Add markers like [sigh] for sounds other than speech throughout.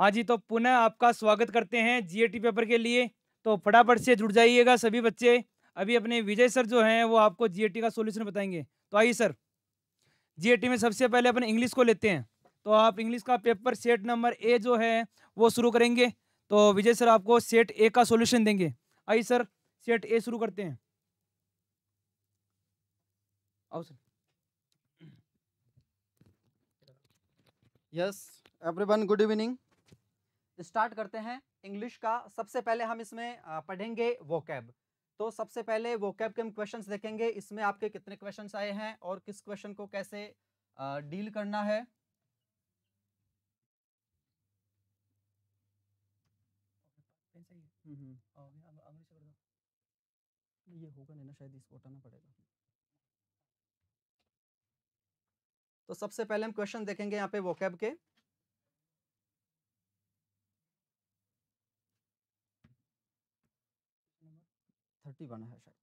हाँ जी तो पुनः आपका स्वागत करते हैं जीएटी पेपर के लिए तो फटाफट से जुड़ जाइएगा सभी बच्चे अभी अपने विजय सर जो हैं वो आपको जीएटी का सोल्यूशन बताएंगे तो आइए सर जीएटी में सबसे पहले अपन इंग्लिश को लेते हैं तो आप इंग्लिश का पेपर सेट नंबर ए जो है वो शुरू करेंगे तो विजय सर आपको सेट ए का सोल्यूशन देंगे आइए सर सेट ए शुरू करते हैं आओ sir yes everyone good evening start करते हैं इंग्लिश का सबसे पहले हम इसमें पढ़ेंगे वोकैब तो सबसे पहले वोकैब के हम क्वेश्चन देखेंगे इसमें आपके कितने क्वेश्चन आए हैं और किस क्वेश्चन को कैसे डील करना है हम्म, हम्म। ये होगा नहीं ना शायद इसको उठाना पड़ेगा तो सबसे पहले हम क्वेश्चन देखेंगे यहाँ पे वोकैब के घटी बना है शायद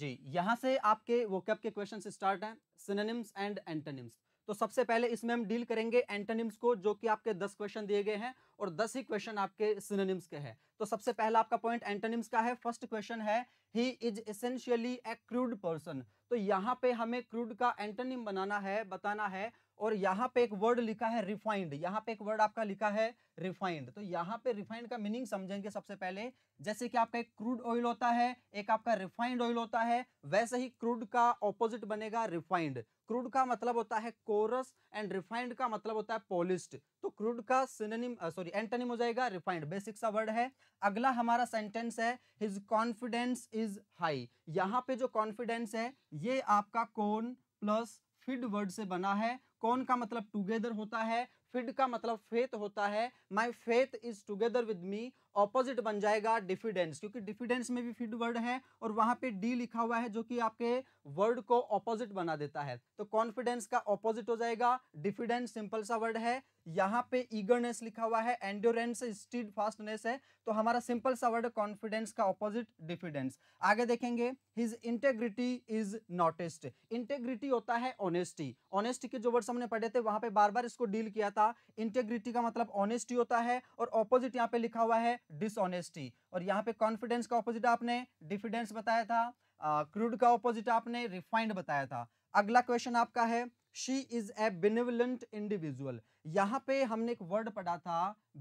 जी यहाँ से आपके वो कैप के क्वेश्चन स्टार्ट हैं सिनोनिम्स एंड एंटोनिम्स तो सबसे पहले इसमें हम डील करेंगे एंटोनिम्स को जो कि आपके दस क्वेश्चन दिए गए हैं और दस ही क्वेश्चन आपके सिनोनिम्स के हैं तो सबसे पहला आपका पॉइंट एंटोनिम्स का है फर्स्ट क्वेश्चन है he is essentially a crude person तो यहाँ पे हमें क्रूड का एंटोनिम बनाना है बताना है और यहाँ पे एक वर्ड लिखा है रिफाइंड यहाँ पे एक वर्ड आपका लिखा है रिफाइंड तो यहाँ पे रिफाइंड का मीनिंग समझेंगे सबसे पहले जैसे कि आपका एक क्रूड ऑयल होता है एक आपका रिफाइंड ऑयल होता है वैसे ही क्रूड का ऑपोजिट बनेगा रिफाइंड क्रूड का मतलब होता है कोरस एंड रिफाइंड का मतलब होता है पॉलिस्ड तो क्रूड का सिनेम सॉरी एंटनिम हो जाएगा रिफाइंड बेसिक सा वर्ड है अगला हमारा सेंटेंस है हिज कॉन्फिडेंस इज हाई यहाँ पे जो कॉन्फिडेंस है ये आपका कौन प्लस फिड वर्ड से बना है कौन का मतलब टुगेदर होता है फिड का मतलब फेथ होता है my faith is together with me opposite बन जाएगा डिफिडेंस क्योंकि डिफिडेंस में भी फिड वर्ड है और वहां पे डी लिखा हुआ है जो कि आपके वर्ड को ऑपोजिट बना देता है तो कॉन्फिडेंस का ऑपोजिट हो जाएगा डिफिडेंस सिंपल सा वर्ड है यहाँ पे ईगरनेस लिखा हुआ है एंडोरेंस स्टीड फास्टनेस है तो हमारा सिंपल सा वर्ड कॉन्फिडेंस का ऑपोजिट डिफिडेंस आगे देखेंगे his integrity is notest integrity होता है ऑनेस्टी ऑनेस्टी के जो वर्ड हमने पढ़े थे वहां पे बार बार इसको डील किया था इंटेग्रिटी का मतलब ऑनेस्टी होता है और ऑपोजिट यहाँ पे लिखा हुआ है डिसऑनेस्टी और यहाँ पे कॉन्फिडेंस का ऑपोजिट आपने डिफिडेंस बताया था क्रूड uh, का ऑपोजिट आपने रिफाइंड बताया था अगला क्वेश्चन आपका है she is a benevolent individual यहाँ पे हमने एक वर्ड पढ़ा था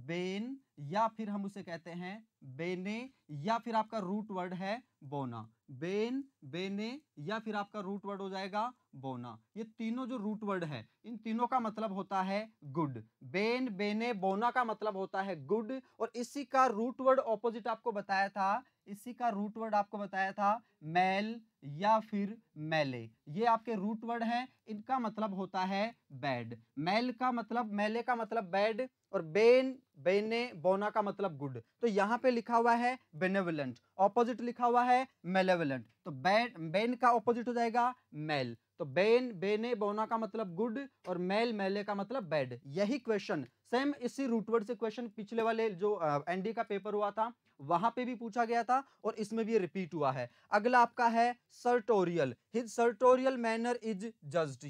बेन या फिर हम उसे कहते हैं बेने या फिर आपका रूट वर्ड है बोना बेन बेने या फिर आपका रूट वर्ड हो जाएगा बोना ये तीनों जो रूट वर्ड है इन तीनों का मतलब होता है गुड बेन बेने बोना का मतलब होता है गुड और इसी का रूट वर्ड ऑपोजिट आपको बताया था इसी का रूट वर्ड आपको बताया था मैल या फिर मैले ये आपके रूट वर्ड हैं इनका मतलब होता है बैड मैल का मतलब मैले का मतलब बैड और बेन बेने बोना का मतलब गुड तो यहाँ पे लिखा हुआ है बेनेवलेंट ऑपोजिट लिखा हुआ है मेलेवलेंट तो बैड बेन का ऑपोजिट हो जाएगा मेल तो बेन बेने बोना का मतलब गुड और मेल मेले का मतलब बैड यही क्वेश्चन सेम इसी रूटवर्ड से क्वेश्चन पिछले वाले जो एनडी का पेपर हुआ था वहां पे भी पूछा गया था और इसमें भी रिपीट हुआ है अगला आपका है sartorial his sartorial manner is judged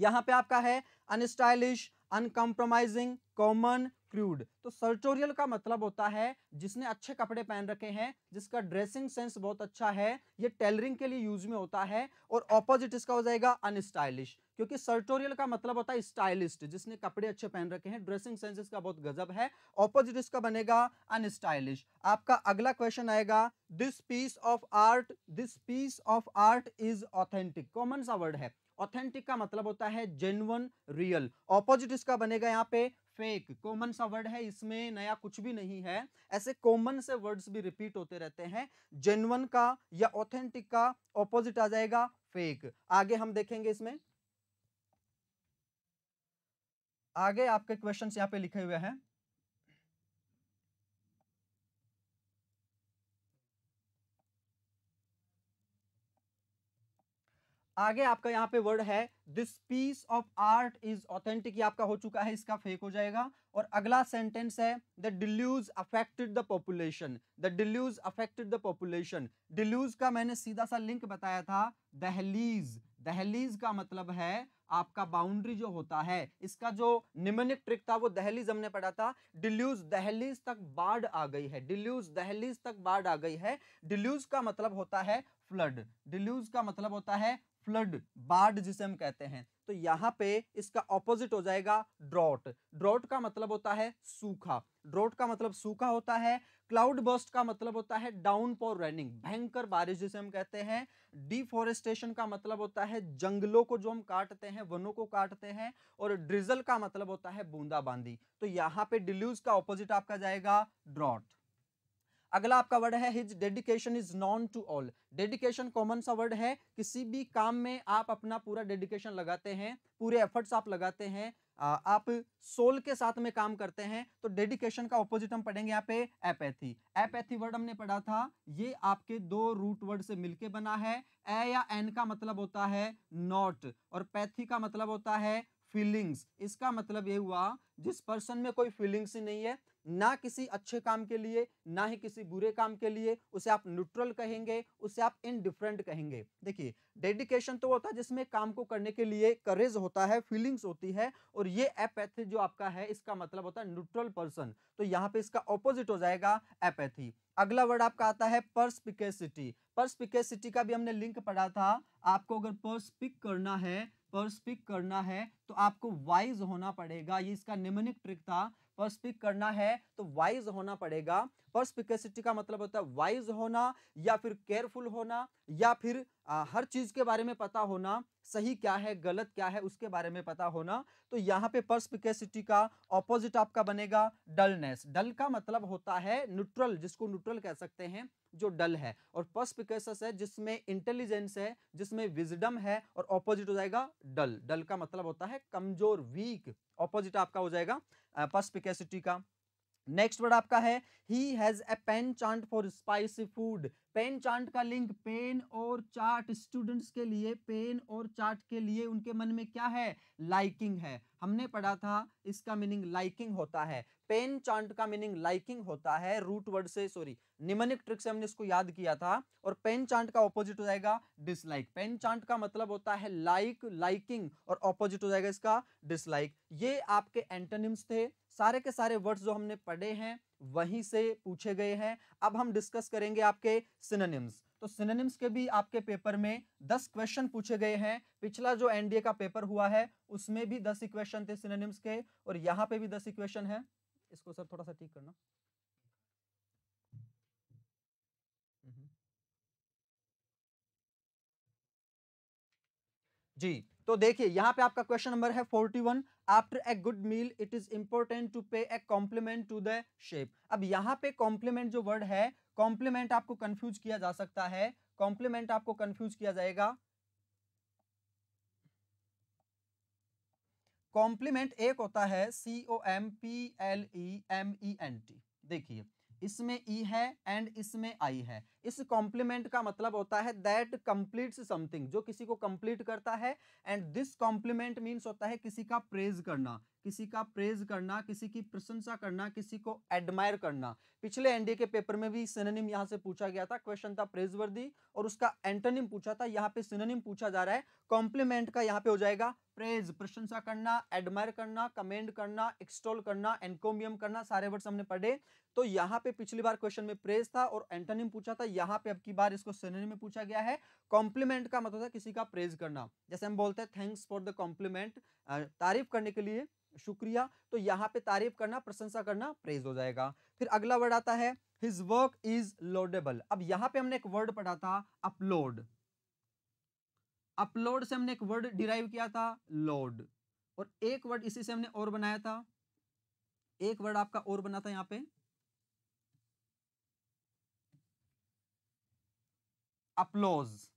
यहाँ पे आपका है अनस्टाइलिश अनकम्प्रोमाइजिंग कॉमन क्रूड तो सर्टोरियल का मतलब होता है जिसने अच्छे कपड़े पहन रखे हैं जिसका ड्रेसिंग सेंस बहुत अच्छा है ये टेलरिंग के लिए यूज में होता है और ऑपोजिट इसका हो जाएगा अनस्टाइलिश क्योंकि सर्टोरियल का मतलब होता है स्टाइलिस्ट जिसने कपड़े अच्छे पहन रखे हैं ड्रेसिंग सेंस इसका बहुत गजब है ऑपोजिट इसका बनेगा अनस्टाइलिश आपका अगला क्वेश्चन आएगा this piece of art this piece of art is authentic common सा वर्ड है ऑथेंटिक का मतलब होता है जेन्युन रियल ऑपोजिट इसका बनेगा यहाँ पे फेक कॉमन सा वर्ड है इसमें नया कुछ भी नहीं है ऐसे कॉमन से वर्ड्स भी रिपीट होते रहते हैं जेन्युन का या ऑथेंटिक का ऑपोजिट आ जाएगा फेक आगे हम देखेंगे इसमें आगे आपके क्वेश्चंस यहाँ पे लिखे हुए हैं आगे आपका यहाँ पे वर्ड है this piece of art is authentic आपका हो चुका है इसका फेक हो जाएगा और अगला सेंटेंस है the deluge affected the population the deluge affected the population deluge का मैंने सीधा सा लिंक बताया था दहलीज दहलीज का मतलब है आपका बाउंड्री जो होता है इसका जो निमनिक ट्रिक था वो दहलीज हमने पढ़ा था डिल्यूज दहलीज तक बाढ़ आ गई है डिल्यूज दहलीज तक बाढ़ आ गई है डिल्यूज का मतलब होता है फ्लड डिल्यूज का मतलब होता है फ्लड बाढ़ जिसे हम कहते हैं तो यहाँ पे इसका ऑपोजिट हो जाएगा ड्रॉट ड्रॉट का मतलब होता है सूखा ड्रॉट का मतलब सूखा होता है क्लाउड बस्ट का मतलब होता है डाउन फॉर रेनिंग भयंकर बारिश जिसे हम कहते हैं डिफोरेस्टेशन का मतलब होता है जंगलों को जो हम काटते हैं वनों को काटते हैं और ड्रिजल का मतलब होता है बूंदाबांदी तो यहाँ पे डिल्यूज का ऑपोजिट आपका जाएगा ड्रॉट अगला आपका वर्ड है his dedication is known to all dedication common सा वर्ड है किसी भी काम में आप अपना पूरा डेडिकेशन लगाते हैं पूरे एफर्ट्स आप लगाते हैं आप सोल के साथ में काम करते हैं तो डेडिकेशन का ऑपोजिट हम पढ़ेंगे यहाँ पे एपैथी एपैथी वर्ड हमने पढ़ा था ये आपके दो रूट वर्ड से मिलके बना है ए या एन का मतलब होता है नॉट और पैथी का मतलब होता है फीलिंग्स इसका मतलब ये हुआ जिस पर्सन में कोई फीलिंग्स ही नहीं है ना किसी अच्छे काम के लिए ना ही किसी बुरे काम के लिए उसे आप न्यूट्रल कहेंगे उसे आप इनडिफरेंट कहेंगे देखिए डेडिकेशन तो होता है जिसमें काम को करने के लिए करेज होता है फीलिंग्स होती है और ये एपैथी जो आपका है इसका मतलब होता है न्यूट्रल पर्सन तो यहाँ पे इसका ऑपोजिट हो जाएगा एपैथी अगला वर्ड आपका आता है पर्सपिकेसिटी पर्सपिकेसिटी का भी हमने लिंक पढ़ा था आपको अगर पर्स पिक करना है पर्स पिक करना है तो आपको वाइज होना पड़ेगा ये इसका निमनिक ट्रिक था पर्सपिक करना है तो वाइज होना पड़ेगा पर्सपिकसिटी का मतलब होता है वाइज होना या फिर केयरफुल होना या फिर आ, हर चीज़ के बारे में पता होना सही क्या है गलत क्या है उसके बारे में पता होना तो यहाँ पे पर्सपिकेसिटी का ऑपोजिट आपका बनेगा डलनेस डल का मतलब होता है न्यूट्रल जिसको न्यूट्रल कह सकते हैं जो डल है और पर्सपिकेसस है जिसमें इंटेलिजेंस है जिसमें विजडम है और ऑपोजिट हो जाएगा डल डल का मतलब होता है कमजोर वीक ऑपोजिट आपका हो जाएगा पर्सपिकेसिटी का नेक्स्ट वर्ड आपका है he has a penchant for spicy food penchant का लिंक पेन और चार्ट स्टूडेंट्स के लिए पेन और चार्ट के लिए उनके मन में क्या है लाइकिंग है हमने पढ़ा था इसका मीनिंग लाइकिंग होता है पेन चांट का मीनिंग लाइकिंग होता है रूट वर्ड से सॉरी निमनिक ट्रिक से हमने इसको याद किया था और पेन चांट का ऑपोजिट हो जाएगा डिसलाइक पेन चांट का मतलब होता है लाइक like, लाइकिंग और ऑपोजिट हो जाएगा इसका डिसलाइक ये आपके एंटोनिम्स थे सारे के सारे वर्ड्स जो हमने पढ़े हैं वहीं से पूछे गए हैं अब हम डिस्कस करेंगे आपके सिनोनिम्स तो सिनोनिम्स के भी आपके पेपर में दस क्वेश्चन पूछे गए हैं पिछला जो एनडीए का पेपर हुआ है उसमें भी दस इक्वेशन थे सिनेम्स के और यहाँ पे भी दस इक्वेशन है इसको सर थोड़ा सा ठीक करना हम्म। जी तो देखिए यहाँ पे आपका क्वेश्चन नंबर है 41 after a good meal it is important to pay a compliment to the chef अब यहाँ पे कॉम्प्लीमेंट जो वर्ड है कॉम्प्लीमेंट आपको कंफ्यूज किया जा सकता है कॉम्प्लीमेंट आपको कंफ्यूज किया जाएगा कॉम्प्लीमेंट एक होता है C O M P L E M E N T देखिए इसमें ई e है एंड इसमें आई है इस कॉम्प्लीमेंट का मतलब होता है दैट कम्प्लीट समथिंग जो किसी को कंप्लीट करता है एंड दिस कॉम्प्लीमेंट मीन्स होता है किसी का प्रेज करना किसी का प्रेज करना किसी की प्रशंसा करना किसी को एडमायर करना पिछले एनडीए के पेपर में भी सिनोनिम यहां से पूछा गया था क्वेश्चन था प्रेजवर्दी और उसका एंटोनिम पूछा था यहाँ पे सिनोनिम पूछा जा रहा है कॉम्प्लीमेंट का यहाँ पे हो जाएगा प्रेज प्रशंसा करना एडमायर करना कमेंड करना एक्सटोल करना एनकोमियम करना सारे वर्ड्स हमने पढ़े तो यहाँ पे पिछली बार क्वेश्चन में प्रेज था और एंटोनिम पूछा था यहाँ पे अब की बार इसको सुनने में पूछा गया है कॉम्प्लीमेंट का मतलब है किसी का प्रेज करना जैसे हम बोलते हैं थैंक्स फॉर द कॉम्प्लीमेंट तारीफ करने के लिए शुक्रिया तो यहाँ पे तारीफ करना प्रशंसा करना प्रेज हो जाएगा फिर अगला वर्ड आता है हिज वर्क इज लोडेबल अब यहाँ पे हमने एक वर्ड पढ़ा था अपलोड अपलोड से हमने एक वर्ड डिराइव किया था लोड और एक वर्ड इसी से हमने और बनाया था एक वर्ड आपका और बना था यहाँ पे अपलोज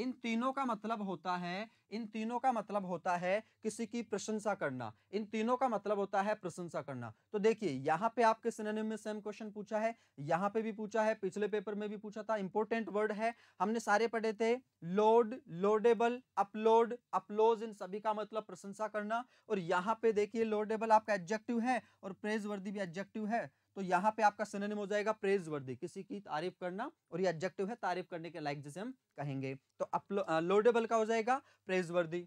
इन तीनों का मतलब होता है इन तीनों का मतलब होता है किसी की प्रशंसा करना इन तीनों का मतलब होता है प्रशंसा करना तो देखिए यहां पे आपके सिनेम में सेम क्वेश्चन पूछा है यहां पे भी पूछा है पिछले पेपर में भी पूछा था इंपॉर्टेंट वर्ड है हमने सारे पढ़े थे लोड लोडेबल अपलोड अपलोज इन सभी का मतलब प्रशंसा करना और यहाँ पे देखिए लोडेबल आपका एब्जेक्टिव है और प्रेज वर्दी भी एब्जेक्टिव है तो यहाँ पे आपका सिनोनिम हो जाएगा प्रेज वर्दी किसी की तारीफ करना और ये एडजेक्टिव है तारीफ करने के लाइक जिसे हम कहेंगे तो अपलोडेबल का हो जाएगा प्रेज वर्दी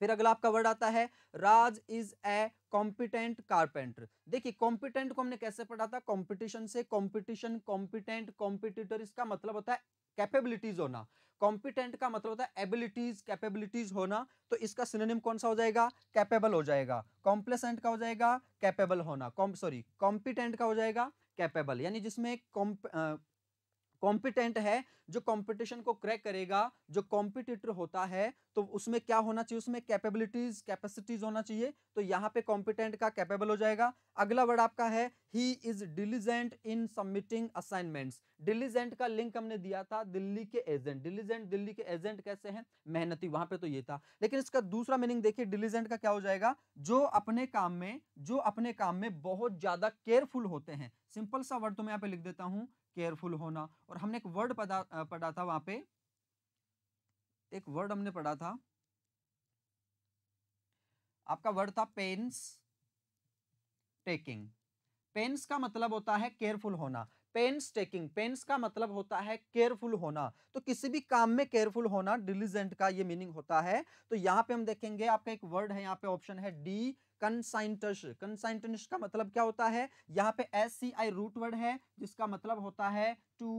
फिर अगला आपका वर्ड आता है Raj is a competent carpenter देखिए कॉम्पिटेंट को हमने कैसे पढ़ा था कॉम्पिटिशन से कॉम्पिटिशन कॉम्पिटेंट कॉम्पिटिटर इसका मतलब होता है कैपेबिलिटीज होना कॉम्पिटेंट का मतलब होता है एबिलिटीज कैपेबिलिटीज होना तो इसका सिनोनिम कौन सा हो जाएगा कैपेबल हो जाएगा कॉम्प्लेसेंट का हो जाएगा कैपेबल होना सॉरी कॉम्पिटेंट का हो जाएगा कैपेबल यानी जिसमें कॉम्पिटेंट है जो कॉम्पिटिशन को क्रैक करेगा जो कॉम्पिटिटर होता है तो उसमें क्या होना चाहिए उसमें कैपेबिलिटीज कैपेसिटीज होना चाहिए तो यहाँ पे कॉम्पिटेंट का कैपेबल हो जाएगा अगला वर्ड आपका है he is diligent in submitting assignments diligent का लिंक हमने दिया था दिल्ली के एजेंट डिलीजेंट दिल्ली के एजेंट कैसे हैं मेहनती वहां पे तो ये था लेकिन इसका दूसरा मीनिंग देखिए डिलीजेंट का क्या हो जाएगा जो अपने काम में जो अपने काम में बहुत ज्यादा केयरफुल होते हैं सिंपल सा वर्ड तो मैं यहाँ पे लिख देता हूँ केयरफुल होना और हमने एक वर्ड पढ़ा पढ़ा था वहां पे एक वर्ड हमने पढ़ा था आपका वर्ड था पेन्स टेकिंग पेन्स का मतलब होता है केयरफुल होना पेन्स टेकिंग पेन्स का मतलब होता है केयरफुल होना तो किसी भी काम में केयरफुल होना डिलीजेंट का ये मीनिंग होता है तो यहाँ पे हम देखेंगे आपका एक वर्ड है यहाँ पे ऑप्शन है डी कंसाइंटस कंसाइंटस का मतलब क्या होता है यहाँ पे S C I root word है जिसका मतलब होता है टू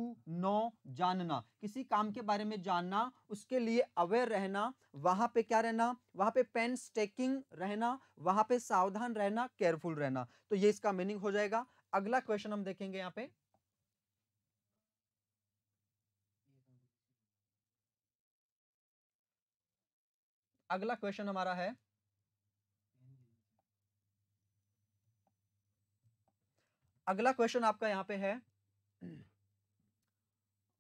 नो जानना किसी काम के बारे में जानना उसके लिए अवेयर रहना वहां पे क्या रहना वहां पे पेन स्टेकिंग रहना वहां पे सावधान रहना केयरफुल रहना तो ये इसका मीनिंग हो जाएगा अगला क्वेश्चन हम देखेंगे यहाँ पे अगला क्वेश्चन हमारा है अगला क्वेश्चन आपका यहाँ पे है [clears throat]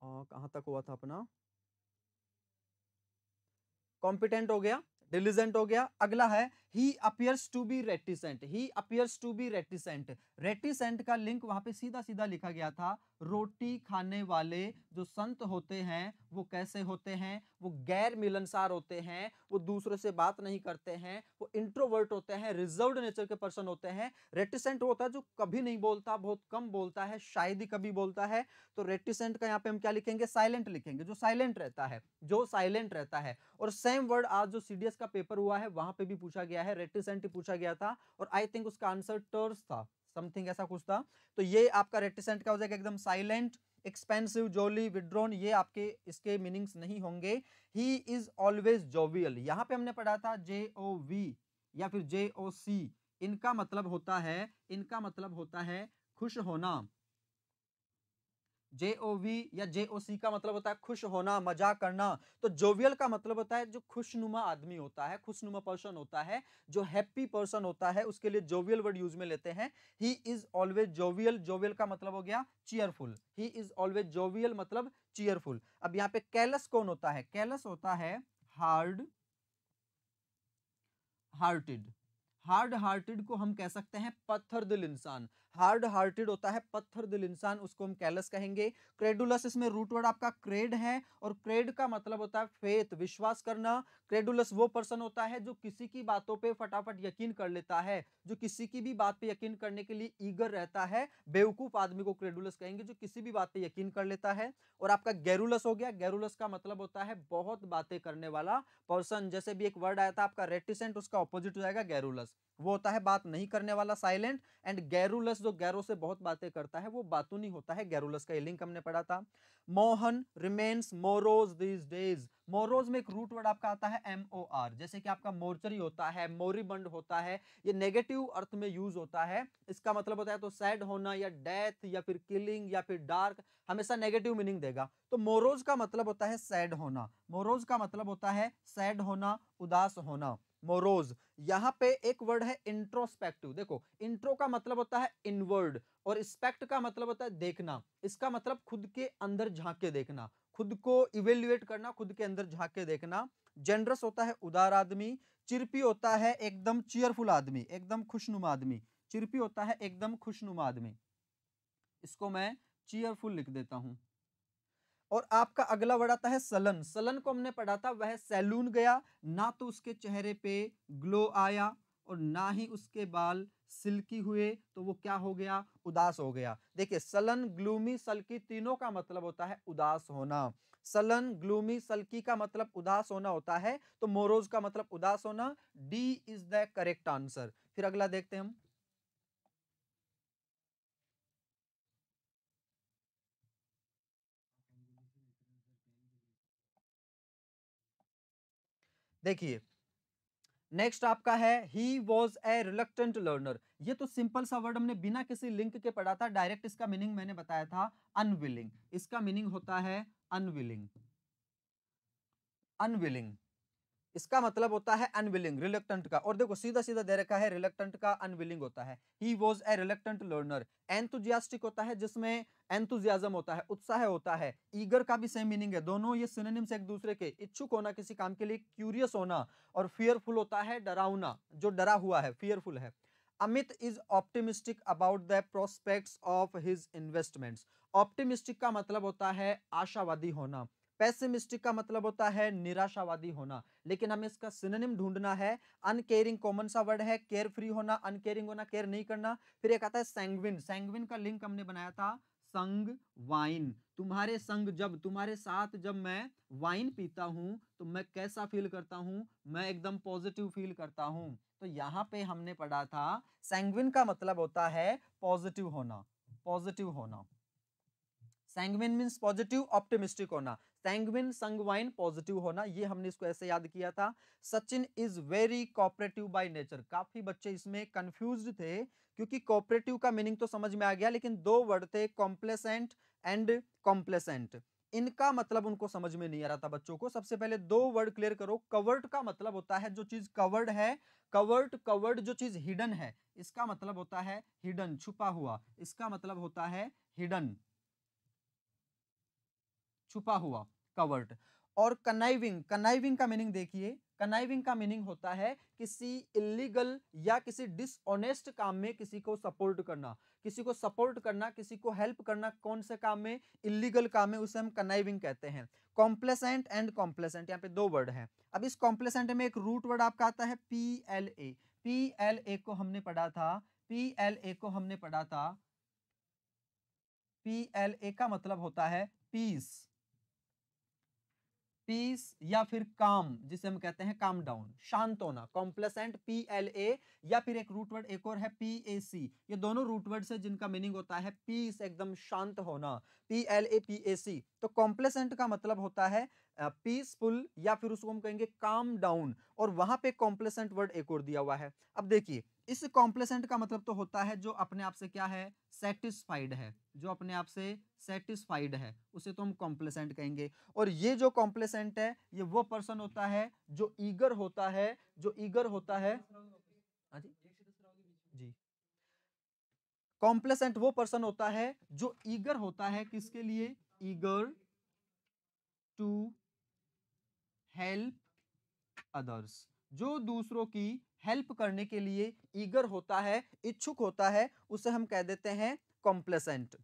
कहाँ तक हुआ था अपना कॉम्पिटेंट हो गया डिलीजेंट हो गया अगला है he appears to be reticent he appears to be reticent reticent का लिंक वहां पे सीधा सीधा लिखा गया था रोटी खाने वाले जो संत होते हैं वो कैसे होते हैं वो गैर मिलनसार होते हैं वो दूसरों से बात नहीं करते हैं वो इंट्रोवर्ट होते हैं रिजर्व नेचर के पर्सन होते हैं रेटिसेंट होता है जो कभी नहीं बोलता बहुत कम बोलता है शायद ही कभी बोलता है तो रेटिसेंट का यहाँ पे हम क्या लिखेंगे साइलेंट लिखेंगे जो साइलेंट रहता है जो साइलेंट रहता है और सेम वर्ड आज जो सी का पेपर हुआ है वहाँ पर भी पूछा गया है रेटिसेंट ही पूछा गया था और आई थिंक उसका आंसर टर्स था समथिंग ऐसा कुछ था तो ये आपका रेटिसेंट का हो जाएगा एकदम साइलेंट एक्सपेंसिव जोली विड्रोन ये आपके इसके मीनिंग्स नहीं होंगे ही इज ऑलवेज जोवियल यहाँ पे हमने पढ़ा था जे ओ वी या फिर जे ओ सी इनका मतलब होता है इनका मतलब होता है खुश होना जे ओ वी या जे ओ सी का मतलब होता है खुश होना मजाक करना तो जोवियल का मतलब होता है जो खुशनुमा आदमी होता है खुशनुमा पर्सन होता है जो हैप्पी पर्सन होता है उसके लिए जोवियल वर्ड यूज में लेते हैं he is always jovial jovial का मतलब हो गया cheerful he is always jovial मतलब चीयरफुल अब यहाँ पे कैलस कौन होता है कैलस होता है हार्ड हार्टेड हार्ड हार्टेड को हम कह सकते हैं पत्थर दिल इंसान हार्ड हार्टेड होता है पत्थर दिल इंसान उसको हम कैलस कहेंगे क्रेडुलस इसमें रूट वर्ड आपका क्रेड है और क्रेड का मतलब होता है फेथ विश्वास करना क्रेडुलस वो पर्सन होता है जो किसी की बातों पर फटाफट यकीन कर लेता है जो किसी की भी बात पे यकीन करने के लिए ईगर रहता है बेवकूफ आदमी को क्रेडुलस कहेंगे जो किसी भी बात पे यकीन कर लेता है और आपका गैरुलस हो गया गैरुलस का मतलब होता है बहुत बातें करने वाला पर्सन जैसे भी एक वर्ड आया था आपका रेटिसेंट उसका ऑपोजिट हो जाएगा गैरुलस वो होता है बात नहीं करने वाला साइलेंट एंड गैरुलस जो गैरो से बहुत बातें करता है वो बातूनी होता है गैरुलस का लिंक हमने पढ़ा था Mohan remains morose these days morose में एक रूट वर्ड आपका आता है एम ओ आर जैसे कि आपका मोर्चरी होता है मोरीबंड होता है ये नेगेटिव अर्थ में यूज होता है इसका मतलब होता है तो सैड होना या डेथ या फिर किलिंग या फिर डार्क हमेशा नेगेटिव मीनिंग देगा तो मोरोज का मतलब होता है सैड होना मोरोज का मतलब होता है सैड होना उदास होना मोरोज यहाँ पे एक वर्ड है इंट्रोस्पेक्टिव देखो इंट्रो का मतलब होता है इनवर्ड और स्पेक्ट का मतलब होता है देखना इसका मतलब खुद के अंदर झांके देखना खुद को इवेल्युएट करना खुद के अंदर झांके देखना जेनरस होता है उदार आदमी चिरपी होता है एकदम चेयरफुल आदमी एकदम खुशनुमा आदमी चिरपी होता है एकदम खुशनुमा आदमी इसको मैं चेयरफुल लिख देता हूँ और आपका अगला वर्ड आता है सलन सलन को हमने पढ़ा था वह सैलून गया ना तो उसके चेहरे पे ग्लो आया और ना ही उसके बाल सिल्की हुए तो वो क्या हो गया उदास हो गया देखिए सलन ग्लूमी सल्की तीनों का मतलब होता है उदास होना सलन ग्लूमी सल्की का मतलब उदास होना होता है तो मोरोज का मतलब उदास होना D is the correct answer फिर अगला देखते हैं हम देखिए नेक्स्ट आपका है he was a reluctant learner ये तो सिंपल सा वर्ड हमने बिना किसी लिंक के पढ़ा था डायरेक्ट इसका मीनिंग मैंने बताया था अनविलिंग इसका मीनिंग होता है अनविलिंग अनविलिंग इसका मतलब होता है अनविलिंग रिलेक्टेंट का और देखो सीधा सीधा दे रखा है रिलेक्टेंट का अनविलिंग होता है he was a reluctant learner enthusiastic होता है जिसमें एंथुजियाजम होता है उत्साह होता है ईगर का भी सेम मीनिंग है दोनों ये सिनेनिम्स एक दूसरे के इच्छुक होना किसी काम के लिए क्यूरियस होना और फियरफुल होता है डरावना जो डरा हुआ है फियरफुल है Amit is optimistic about the prospect of his investments optimistic का मतलब होता है आशावादी होना पैसिमिस्टिक का मतलब होता है निराशावादी होना लेकिन हमें इसका सिनोनिम ढूंढना है अनकेयरिंग कॉमन सा वर्ड है केयर फ्री होना अनकेयरिंग होना केयर नहीं करना फिर एक आता है सैंगविन सैंगविन का लिंक हमने बनाया था संग वाइन तुम्हारे संग जब तुम्हारे साथ जब मैं वाइन पीता हूँ तो मैं कैसा फील करता हूँ मैं एकदम पॉजिटिव फील करता हूँ तो यहाँ पे हमने पढ़ा था सैंगविन का मतलब होता है पॉजिटिव होना पॉजिटिव होना सैंगविन मीन्स पॉजिटिव ऑप्टिमिस्टिक होना सैंगविन संगवाइन पॉजिटिव होना ये हमने इसको ऐसे याद किया था Sachin is very cooperative by nature काफी बच्चे इसमें कंफ्यूज थे क्योंकि कॉपरेटिव का मीनिंग तो समझ में आ गया लेकिन दो वर्ड थे कॉम्प्लेसेंट एंड कॉम्प्लेसेंट इनका मतलब उनको समझ में नहीं आ रहा था बच्चों को सबसे पहले दो वर्ड क्लियर करो कवर्ड का मतलब होता है जो चीज कवर्ड है कवर्ड कवर्ड जो चीज हिडन है इसका मतलब होता है हिडन छुपा हुआ इसका मतलब होता है हिडन छुपा हुआ कवर्ट और कनाइविंग कनाइविंग का मीनिंग देखिए कनाइविंग का मीनिंग होता है किसी इलीगल या किसी डिसऑनेस्ट काम में किसी को सपोर्ट करना किसी को सपोर्ट करना किसी को हेल्प करना कौन से काम में इलीगल काम में उसे हम कनाइविंग कहते हैं कॉम्प्लेसेंट एंड कॉम्प्लेसेंट यहाँ पे दो वर्ड हैं अब इस कॉम्प्लेसेंट में एक रूट वर्ड आपका आता है P L A P L A को हमने पढ़ा था पी एल ए को हमने पढ़ा था पी एल ए का मतलब होता है पीस पीस या फिर काम जिसे हम कहते हैं काम डाउन शांत होना कॉम्प्लेसेंट पी एल ए या फिर एक रूटवर्ड एक और है पी ए सी ये दोनों रूटवर्ड से जिनका मीनिंग होता है पीस एकदम शांत होना P L A P A C तो कॉम्प्लेसेंट का मतलब होता है पीसफुल या फिर उसको हम कहेंगे काम डाउन और वहां पे कॉम्प्लेसेंट वर्ड एक और दिया हुआ है अब देखिए इस कॉम्प्लेसेंट का मतलब तो होता है जो अपने आप से क्या है सेटिस्फाइड है जो अपने आप से सेटिस्फाइड है उसे तो हम कॉम्प्लेसेंट कहेंगे और ये जो कॉम्प्लेसेंट है ये वो पर्सन होता है जो ईगर होता है जो ईगर होता है हाँ जी कॉम्प्लेसेंट वो पर्सन होता है जो ईगर होता है किसके लिए ईगर टू हेल्प अदर्स जो दूसरों की हेल्प करने के लिए ईगर होता है इच्छुक होता है उसे हम कह देते हैं कॉम्प्लेसेंट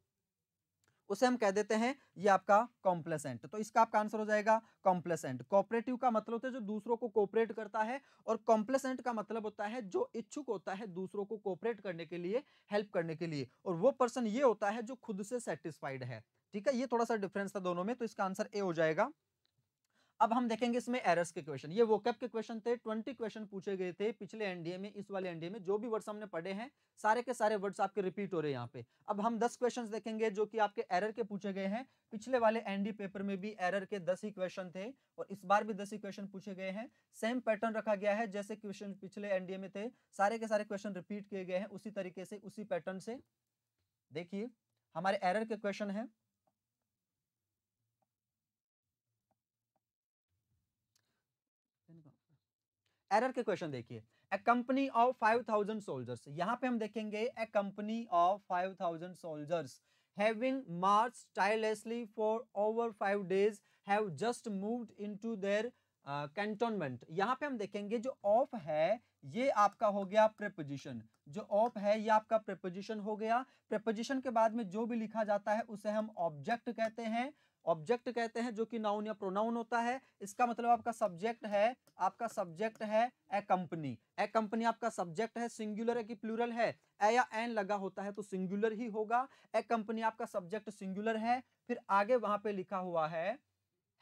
उसे हम कह देते हैं ये आपका कॉम्प्लेसेंट तो इसका आपका आंसर हो जाएगा कॉम्प्लेसेंट कॉपरेटिव का मतलब होता है जो दूसरों को कोऑपरेट करता है और कॉम्प्लेसेंट का मतलब होता है जो इच्छुक होता है दूसरों को कोऑपरेट करने के लिए हेल्प करने के लिए और वो पर्सन ये होता है जो खुद से सेटिस्फाइड है ठीक है ये थोड़ा सा डिफरेंस था दोनों में तो इसका आंसर ए हो जाएगा अब हम देखेंगे इसमें एरर्स के क्वेश्चन ये वो कैप के क्वेश्चन थे ट्वेंटी क्वेश्चन पूछे गए थे पिछले एनडीए में इस वाले एनडीए में जो भी वर्ड्स हमने पढ़े हैं सारे के सारे वर्ड्स आपके रिपीट हो रहे हैं यहाँ पे अब हम दस क्वेश्चन देखेंगे जो कि आपके एरर के पूछे गए हैं पिछले वाले एनडी पेपर में भी एरर के दस ही क्वेश्चन थे और इस बार भी दस ही क्वेश्चन पूछे गए हैं सेम पैटर्न रखा गया है जैसे क्वेश्चन पिछले एनडीए में थे सारे के सारे क्वेश्चन रिपीट किए गए हैं उसी तरीके से उसी पैटर्न से देखिए हमारे एरर के क्वेश्चन है एरर के क्वेश्चन देखिए a company of five thousand soldiers यहाँ पे हम देखेंगे a company of five thousand soldiers having march tirelessly for over five days have just moved into their cantonment uh, यहाँ पे हम देखेंगे जो ऑफ है ये आपका हो गया प्रेपोजिशन जो ऑफ है ये आपका प्रेपोजिशन हो गया प्रेपोजिशन के बाद में जो भी लिखा जाता है उसे हम ऑब्जेक्ट कहते हैं ऑब्जेक्ट कहते हैं जो कि नाउन या प्रोनाउन होता है इसका मतलब आपका सब्जेक्ट है आपका सब्जेक्ट है ए कंपनी ए कंपनी आपका सब्जेक्ट है सिंगुलर है कि प्लूरल है ए या एन लगा होता है तो सिंगुलर ही होगा ए कंपनी आपका सब्जेक्ट सिंगुलर है फिर आगे वहां पे लिखा हुआ है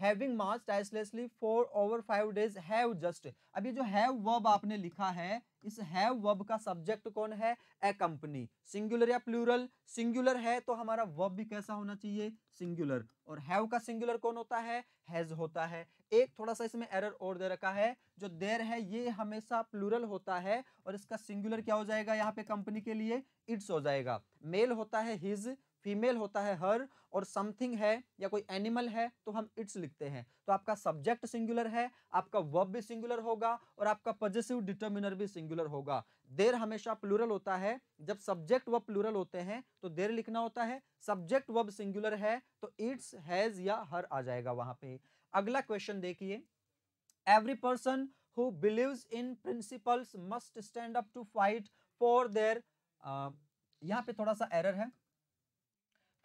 having marched tirelessly for over five days have just अब ये जो हैव वर्ब आपने लिखा है इस हैव वर्ब का सब्जेक्ट कौन है ए कंपनी सिंगुलर या प्लूरल सिंगुलर है तो हमारा वर्ब भी कैसा होना चाहिए सिंगुलर और हैव का सिंगुलर कौन होता है हैज होता है एक थोड़ा सा इसमें एरर और दे रखा है जो देर है ये हमेशा प्लूरल होता है और इसका सिंगुलर क्या हो जाएगा यहाँ पे कंपनी के लिए इट्स हो जाएगा मेल होता है हिज फीमेल होता है हर और समथिंग है या कोई एनिमल है तो हम इट्स लिखते हैं तो आपका सब्जेक्ट सिंगुलर है आपका वर्ब भी सिंगुलर होगा और आपका पॉजिटिव डिटर्मिनर भी सिंगुलर होगा देर हमेशा प्लूरल होता है जब सब्जेक्ट वर्ब प्लूरल होते हैं तो देर लिखना होता है सब्जेक्ट वर्ब सिंगुलर है तो इट्स हैज या हर आ जाएगा वहां पे अगला क्वेश्चन देखिए every person who believes in principles must stand up to fight for their यहाँ पे थोड़ा सा एरर है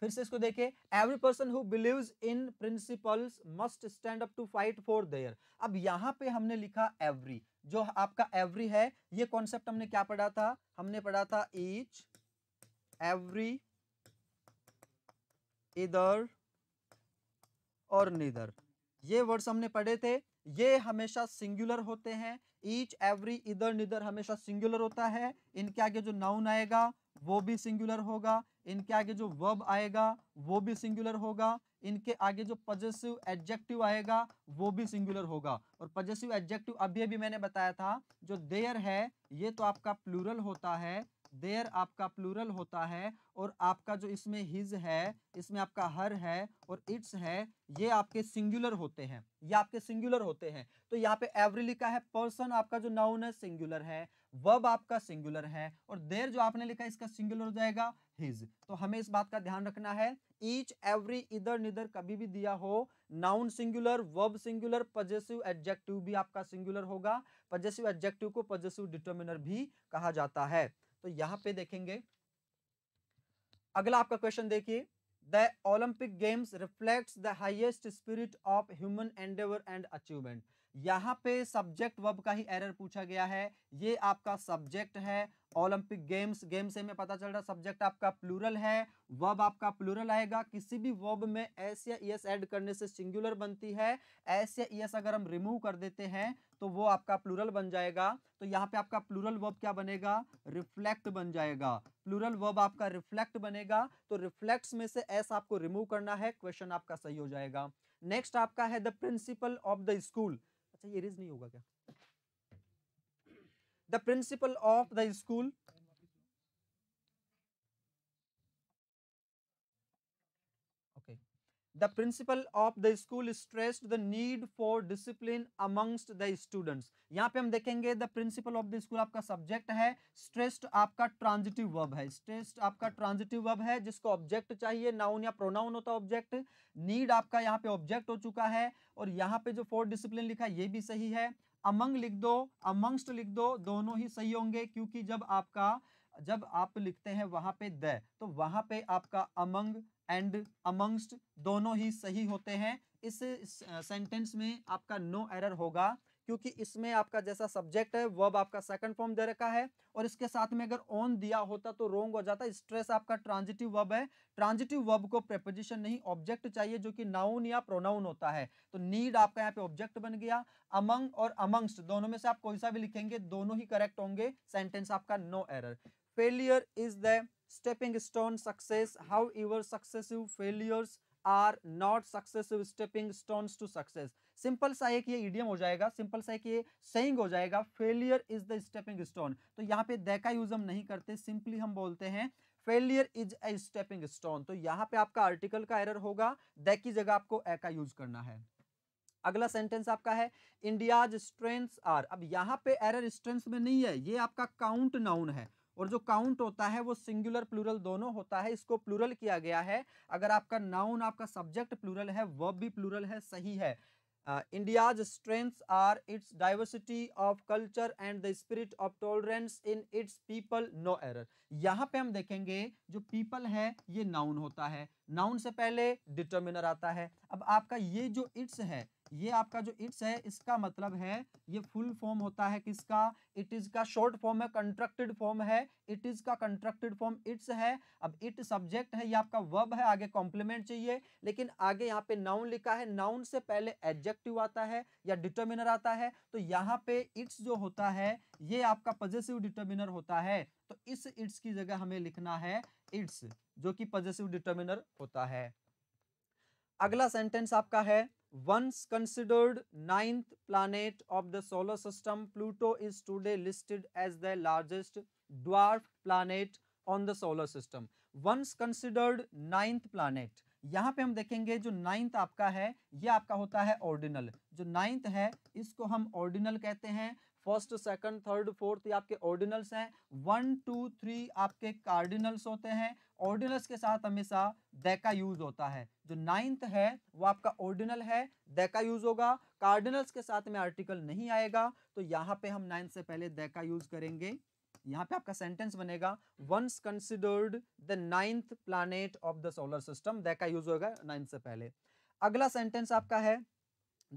फिर से इसको देखिए every person who believe in principles must stand up to fight for their अब यहाँ पे हमने लिखा एवरी जो आपका एवरी है ये कॉन्सेप्ट हमने क्या पढ़ा था हमने पढ़ा था ईच एवरी इधर और निधर ये वर्ड्स हमने पढ़े थे ये हमेशा सिंगुलर होते हैं ईच एवरी इधर निधर हमेशा सिंगुलर होता है इनके आगे जो नाउन आएगा वो भी सिंगुलर होगा इनके आगे जो वर्ब आएगा वो भी सिंगुलर होगा इनके आगे जो पजेसिव एडजेक्टिव आएगा वो भी सिंगुलर होगा और पजेसिव एडजेक्टिव अभी अभी मैंने बताया था जो देयर है ये तो आपका प्लूरल होता है देयर आपका प्लूरल होता है और आपका जो इसमें हिज है इसमें आपका हर है और इट्स है ये आपके सिंगुलर होते हैं ये आपके सिंगुलर होते हैं तो यहाँ पे एवरी लिखा है पर्सन आपका जो नाउन है सिंगुलर है वर्ब आपका सिंगुलर है और देर जो आपने लिखा इसका सिंगुलर हो जाएगा हिज तो हमें इस बात का ध्यान रखना है ईच एवरी इधर निधर कभी भी दिया हो noun singular verb singular possessive adjective भी आपका सिंगुलर होगा पजेसिव एडजेक्टिव को पजेसिव डिटर्मिनर भी कहा जाता है तो यहाँ पे देखेंगे अगला आपका क्वेश्चन देखिए the Olympic games reflects the highest spirit of human endeavour and achievement यहाँ पे सब्जेक्ट वर्ब का ही एरर पूछा गया है ये आपका सब्जेक्ट है ओलंपिक गेम्स गेम से में पता चल रहा सब्जेक्ट आपका प्लूरल है वर्ब आपका प्लूरल आएगा किसी भी वर्ब में एस या एस e ऐड करने से सिंगुलर बनती है एस या एस e अगर हम रिमूव कर देते हैं तो वो आपका प्लूरल बन जाएगा तो यहाँ पे आपका प्लूरल वर्ब क्या बनेगा रिफ्लेक्ट बन जाएगा प्लूरल वर्ब आपका रिफ्लेक्ट बनेगा तो रिफ्लेक्ट्स में से एस आपको रिमूव करना है क्वेश्चन आपका सही हो जाएगा नेक्स्ट आपका है the principal of the school अच्छा ये नहीं होगा क्या the principal of the school the principal of the school stressed the need for discipline amongst the students यहाँ पे हम देखेंगे the principal of the school आपका subject है stressed आपका transitive verb है stressed आपका transitive verb है जिसको object चाहिए noun या pronoun होता object need आपका यहाँ पे object हो चुका है और यहाँ पे जो for discipline लिखा ये भी सही है among लिख दो amongst लिख दो दोनों ही सही होंगे क्योंकि जब आपका जब आप लिखते हैं वहाँ पे द तो वहाँ पे आपका among एंड अमंगस्ट दोनों ही सही होते हैं इस सेंटेंस में आपका नो no एरर होगा क्योंकि इसमें आपका जैसा सब्जेक्ट है वर्ब आपका सेकंड फॉर्म दे रखा है और इसके साथ में अगर ऑन दिया होता तो रोंग हो जाता स्ट्रेस आपका ट्रांजिटिव वर्ब है ट्रांजिटिव वर्ब को प्रेपोजिशन नहीं ऑब्जेक्ट चाहिए जो कि नाउन या प्रोनाउन होता है तो नीड आपका यहाँ पे ऑब्जेक्ट बन गया अमंग और अमंगस्ट दोनों में से आप कोई सा भी लिखेंगे दोनों ही करेक्ट होंगे सेंटेंस आपका no error failure is the stepping stone success however successive failures are not successive stepping stone to success simple सा एक ये इडियम हो जाएगा सिंपल सा एक ये सेइंग हो जाएगा failure is the stepping stone तो यहाँ पे दैका यूज हम नहीं करते simply हम बोलते हैं failure is a stepping stone तो यहाँ पे आपका आर्टिकल का एरर होगा दे की जगह आपको ए का यूज करना है अगला सेंटेंस आपका है इंडियाज स्ट्रेंथ आर अब यहाँ पे एरर स्ट्रेंथ में नहीं है ये आपका काउंट नाउन है और जो काउंट होता है वो सिंगुलर प्लूरल दोनों होता है इसको प्लूरल किया गया है अगर आपका नाउन आपका सब्जेक्ट प्लूरल है वर्ब भी प्लूरल है सही है India's strengths are its diversity of culture and the spirit of tolerance in its people no error यहाँ पे हम देखेंगे जो पीपल है ये नाउन होता है नाउन से पहले डिटर्मिनर आता है अब आपका ये जो इट्स है ये आपका जो इट्स है इसका मतलब है ये फुल फॉर्म होता है किसका इट इज का शॉर्ट फॉर्म है कंट्रक्टेड फॉर्म है इट इज का कंट्रक्टेड फॉर्म इट्स है अब इट सब्जेक्ट है ये आपका वर्ब है आगे कॉम्प्लीमेंट चाहिए लेकिन आगे यहाँ पे नाउन लिखा है नाउन से पहले एडजेक्टिव आता है या डिटर्मिनर आता है तो यहाँ पे इट्स जो होता है ये आपका पॉजिटिव डिटर्मिनर होता है तो इस इट्स की जगह हमें लिखना है इट्स जो कि पॉजिटिव डिटर्मिनर होता है अगला सेंटेंस आपका है once considered ninth planet of the solar system pluto is today listed as the largest dwarf planet on the solar system once considered ninth planet यहाँ पे हम देखेंगे जो नाइन्थ आपका है ये आपका होता है ऑर्डिनल जो नाइन्थ है इसको हम ऑर्डिनल कहते हैं फर्स्ट सेकंड थर्ड फोर्थ ये आपके ऑर्डिनल्स हैं वन टू थ्री आपके कार्डिनल्स होते हैं ऑर्डिनल्स के साथ हमेशा डेका यूज होता है जो नाइन्थ है वो आपका ऑर्डिनल है डेका यूज होगा कार्डिनल्स के साथ में आर्टिकल नहीं आएगा तो यहाँ पे हम नाइन्थ से पहले डेका यूज करेंगे यहाँ पे आपका सेंटेंस बनेगा once considered the ninth planet of the solar system डेका यूज होगा नाइन्थ से पहले अगला सेंटेंस आपका है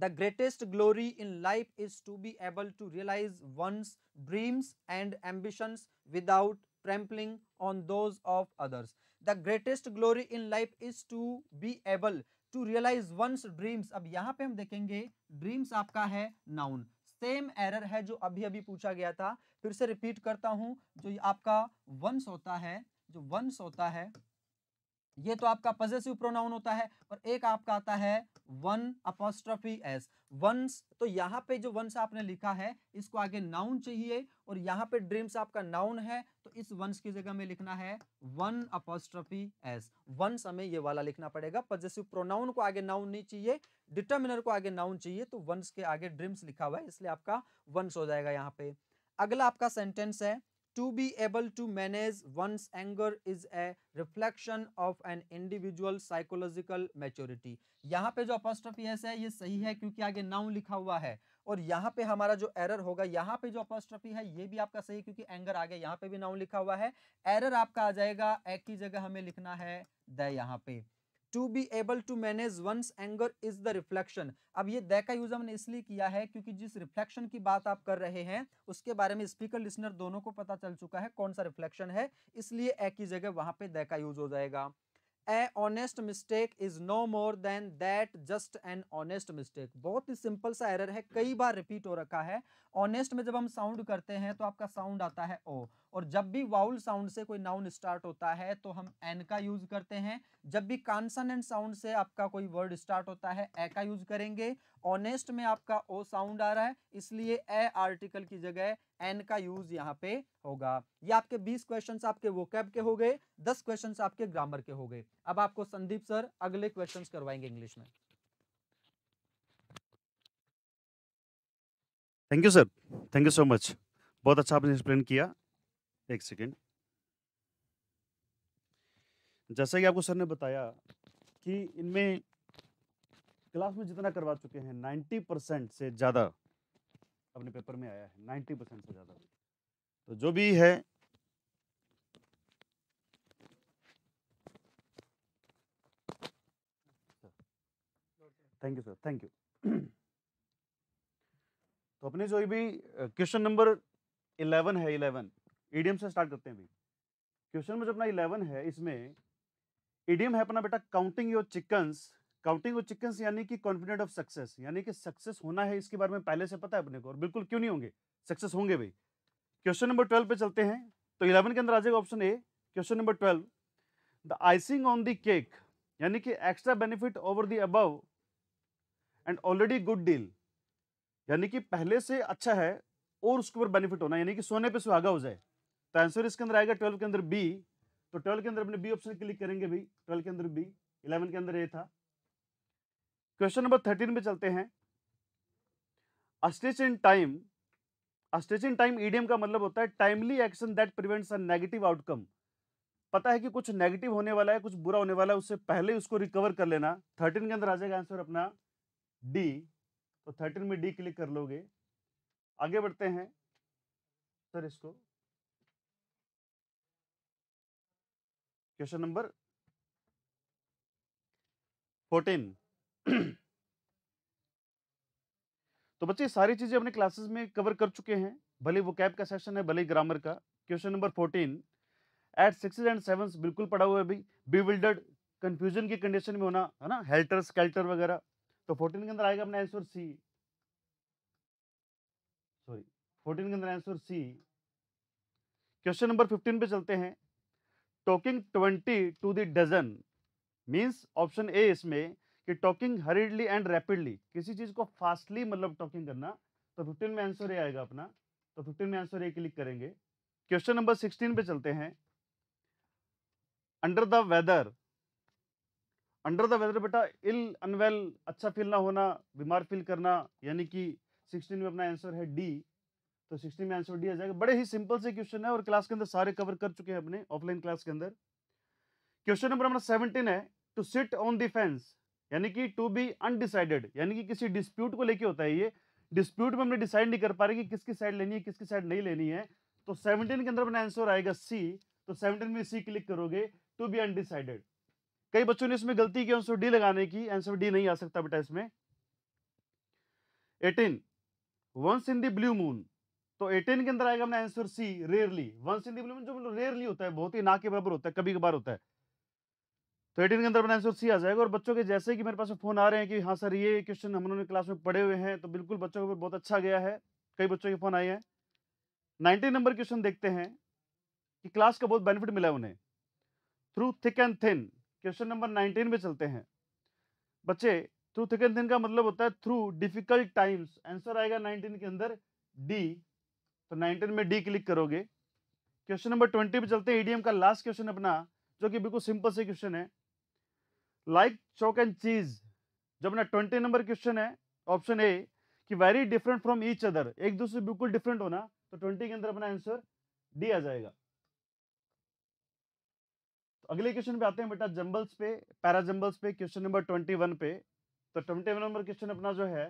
The greatest glory in life is to be able to realize one's dreams and ambitions without trampling on those of others. The greatest glory in life is to be able to realize one's dreams. अब यहाँ पे हम देखेंगे dreams आपका है noun. Same error है जो अभी अभी पूछा गया था फिर से रिपीट करता हूँ जो आपका वंस होता है जो वंस होता है ये तो आपका पजेसिव प्रोनाउन होता है और एक आपका आता है वन अपोस्ट्रफी एस वंस तो यहाँ पे जो वंस आपने लिखा है इसको आगे नाउन चाहिए और यहाँ पे ड्रीम्स आपका नाउन है तो इस वंस की जगह में लिखना है वन अपोस्ट्रफी एस वंस हमें ये वाला लिखना पड़ेगा पजेसिव प्रोनाउन को आगे नाउन नहीं चाहिए डिटर्मिनर को आगे नाउन चाहिए तो वंस के आगे ड्रीम्स लिखा हुआ है इसलिए आपका वंस हो जाएगा यहाँ पे अगला आपका सेंटेंस है to be able to manage one's anger is a reflection of an individual psychological maturity यहाँ पे जो अपॉस्ट्रोफीएस है ये सही है क्योंकि आगे नाउन लिखा हुआ है और यहाँ पे हमारा जो एरर होगा यहाँ पे जो अपॉस्ट्रोफी है ये भी आपका सही है क्योंकि एंगर आ गया यहाँ पे भी नाउन लिखा हुआ है एरर आपका आ जाएगा एक की जगह हमें लिखना है द यहाँ पे to be able to manage one's anger is the reflection अब ये द का यूज हमने इसलिए किया है क्योंकि जिस रिफ्लेक्शन की बात आप कर रहे हैं उसके बारे में स्पीकर लिसनर दोनों को पता चल चुका है कौन सा रिफ्लेक्शन है इसलिए ए की जगह वहां पे द का यूज हो जाएगा a honest mistake is no more than that just an honest mistake बहुत ही सिंपल सा एरर है कई बार रिपीट हो रखा है ऑनेस्ट में जब हम साउंड करते हैं तो आपका साउंड आता है ओ और जब भी वाउल साउंड से कोई नाउन स्टार्ट होता है तो हम एन का यूज करते हैं जब भी कॉन्सनेंट साउंड से आपका कोई वर्ड स्टार्ट होता है ए का यूज करेंगे ऑनेस्ट में आपका ओ साउंड आ रहा है इसलिए ए आर्टिकल की जगह एन का यूज यहाँ पे होगा ये आपके बीस क्वेश्चन आपके वोकैब के हो गए दस क्वेश्चन आपके ग्रामर के हो गए अब आपको संदीप सर अगले क्वेश्चन करवाएंगे इंग्लिश में thank you sir thank you so much बहुत अच्छा आपने एक्सप्लेन किया एक सेकेंड जैसा कि आपको सर ने बताया कि इनमें क्लास में जितना करवा चुके हैं 90 परसेंट से ज़्यादा अपने पेपर में आया है 90 परसेंट से ज़्यादा तो जो भी है thank you sir thank you तो अपने जो भी क्वेश्चन नंबर 11 है 11 एडियम e से स्टार्ट करते हैं भाई क्वेश्चन में जो अपना इलेवन है इसमें एडियम e है अपना बेटा counting your chickens counting your chickens यानी कि कॉन्फिडेंट ऑफ सक्सेस यानी कि सक्सेस होना है इसके बारे में पहले से पता है अपने को और बिल्कुल क्यों नहीं होंगे सक्सेस होंगे भाई क्वेश्चन नंबर ट्वेल्व पे चलते हैं तो इलेवन के अंदर आ जाएगा option A question number twelve the icing on the cake यानी कि extra benefit over the above and already good deal यानी कि पहले से अच्छा है और उसके ऊपर बेनिफिट होना यानी कि सोने पे सुहागा हो जाए तो आंसर इसके अंदर आएगा ट्वेल्व के अंदर बी तो ट्वेल्व के अंदर अपने बी ऑप्शन क्लिक करेंगे भाई ट्वेल्व के अंदर बी इलेवन के अंदर ए था क्वेश्चन नंबर थर्टीन पे चलते हैं a stitch in time a stitch in time EDM का मतलब होता है timely action that prevents a negative outcome पता है कि कुछ नेगेटिव होने वाला है कुछ बुरा होने वाला है उससे पहले उसको रिकवर कर लेना थर्टीन के अंदर आ जाएगा आंसर अपना डी तो थर्टीन में डी क्लिक कर लोगे आगे बढ़ते हैं सर इसको क्वेश्चन नंबर फोर्टीन तो बच्चे सारी चीजें अपने क्लासेस में कवर कर चुके हैं भले वो कैब का सेशन है भले ग्रामर का question number fourteen eight six and seven बिल्कुल पड़ा हुआ है भाई बिविल्डर्ड कंफ्यूजन की कंडीशन में होना है ना हेल्टर स्केल्टर वगैरह तो फोर्टीन के अंदर आएगा अपना आंसर सी सॉरी फोर्टीन के अंदर answer C question number fifteen पे चलते हैं talking twenty to the dozen means option A इसमें कि टॉकिंग हरीडली एंड रैपिडली किसी चीज़ को फास्टली मतलब टॉकिंग करना तो फिफ्टीन में आंसर ए आएगा अपना तो फिफ्टीन में आंसर ए क्लिक करेंगे क्वेश्चन नंबर सिक्सटीन पे चलते हैं under the weather under the weather बेटा इल अनवेल अच्छा फील ना होना बीमार फील करना यानी कि सिक्सटीन में अपना आंसर है डी तो सिक्सटी में आंसर डी आ जाएगा बड़े ही सिंपल से क्वेश्चन है और क्लास के अंदर सारे कवर कर चुके हैं अपने ऑफलाइन क्लास के अंदर क्वेश्चन नंबर हमारा सेवनटीन है टू सिट ऑन फेंस यानी कि टू बी अनडिसाइडेड यानी कि किसी डिस्प्यूट को लेके होता है ये डिस्प्यूट में हमने डिसाइड नहीं कर पा रहे कि किसकी साइड लेनी है किसकी साइड नहीं लेनी है तो सेवनटीन के अंदर अपना आंसर आएगा सी तो सेवनटीन में सी क्लिक करोगे टू बी अनडिसाइडेड कई बच्चों ने इसमें गलती की आंसर डी लगाने की आंसर डी नहीं आ सकता बेटा इसमें eighteen once in the blue moon तो 18 के अंदर आएगा अपना answer C rarely once in दिप्लीमेंट जो मतलब रेयरली होता है बहुत ही ना के बराबर होता है कभी कभार होता है तो एटीन के अंदर अपना आंसर सी आ जाएगा और बच्चों के जैसे कि मेरे पास फोन आ रहे हैं कि हाँ सर ये क्वेश्चन हम उन्होंने क्लास में पढ़े हुए हैं तो बिल्कुल बच्चों के ऊपर बहुत अच्छा गया है कई बच्चों के फोन आए हैं नाइनटीन नंबर क्वेश्चन देखते हैं कि क्लास का बहुत बेनिफिट मिला है उन्हें through thick and thin question number nineteen में चलते हैं बच्चे थ्रू थिक एंड थिन का मतलब होता है थ्रू डिफिकल्ट टाइम्स आंसर आएगा नाइनटीन के अंदर डी तो 19 में डी क्लिक करोगे क्वेश्चन नंबर 20 पे चलते हैं ईडीएम e का लास्ट क्वेश्चन अपना जो कि बिल्कुल सिंपल से क्वेश्चन है लाइक चौक एंड चीज जो अपना ट्वेंटी नंबर क्वेश्चन है ऑप्शन ए कि very different from each other एक दूसरे से बिल्कुल डिफरेंट होना तो ट्वेंटी के अंदर अपना आंसर डी आ जाएगा तो अगले क्वेश्चन पे आते हैं बेटा जम्बल्स पे पैरा जम्बल्स पे क्वेश्चन नंबर ट्वेंटी वन पे तो ट्वेंटी वन नंबर क्वेश्चन अपना जो है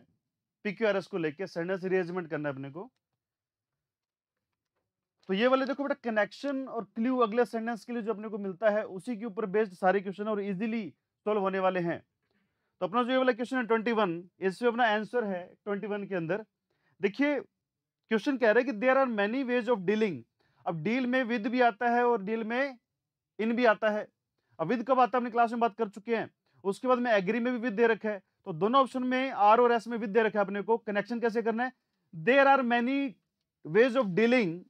पीक्यूआरएस को लेके सैंडस रिएजमेंट करना है अपने को तो ये वाले देखो बेटा कनेक्शन और क्ल्यू अगले सेंटेंस के लिए जो अपने को मिलता है उसी के ऊपर बेस्ड सारे क्वेश्चन और इजीली सोल्व होने वाले हैं तो अपना जो ये वाला क्वेश्चन है ट्वेंटी वन इसमें अपना आंसर है ट्वेंटी वन के अंदर देखिए क्वेश्चन कह रहा है कि there are many ways of dealing अब डील में विद भी आता है और डील में इन भी आता है अब विद कब आता है अपनी क्लास में बात कर चुके हैं उसके बाद में एग्री में भी विद दे रखा है तो दोनों ऑप्शन में आर और एस में विद दे रखा है अपने को कनेक्शन कैसे करना है there are many ways of dealing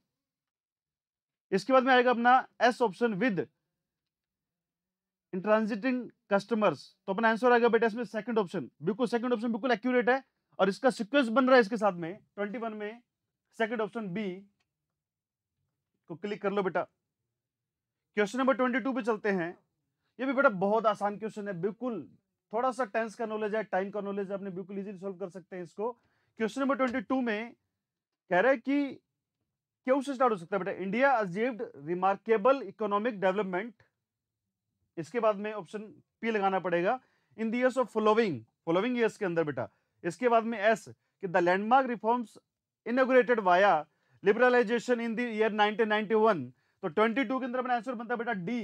इसके बाद में आएगा अपना as option with transiting customers तो अपना आंसर आएगा बेटा इसमें सेकंड ऑप्शन बिल्कुल सेकंड ऑप्शन बिल्कुल एक्यूरेट है और इसका सिक्वेंस बन रहा है इसके साथ में ट्वेंटी वन में सेकंड ऑप्शन बी को क्लिक कर लो बेटा क्वेश्चन नंबर ट्वेंटी टू पे चलते हैं ये भी बेटा बहुत आसान क्वेश्चन है बिल्कुल थोड़ा सा टेंस का नॉलेज है टाइम का नॉलेज है आपने बिल्कुल इजीली सॉल्व कर सकते हैं इसको क्वेश्चन नंबर 22 में कह रहे है कि क्यों से स्टार्ट हो सकता है बेटा India achieved remarkable economic development इसके बाद में ऑप्शन पी लगाना पड़ेगा इन दस ऑफ फॉलोइंग फॉलोइंग ईयर्स के अंदर बेटा इसके बाद में एस कि the landmark reforms inaugurated via liberalisation in the nineteen तो ट्वेंटी के अंदर अपना आंसर बनता है बेटा डी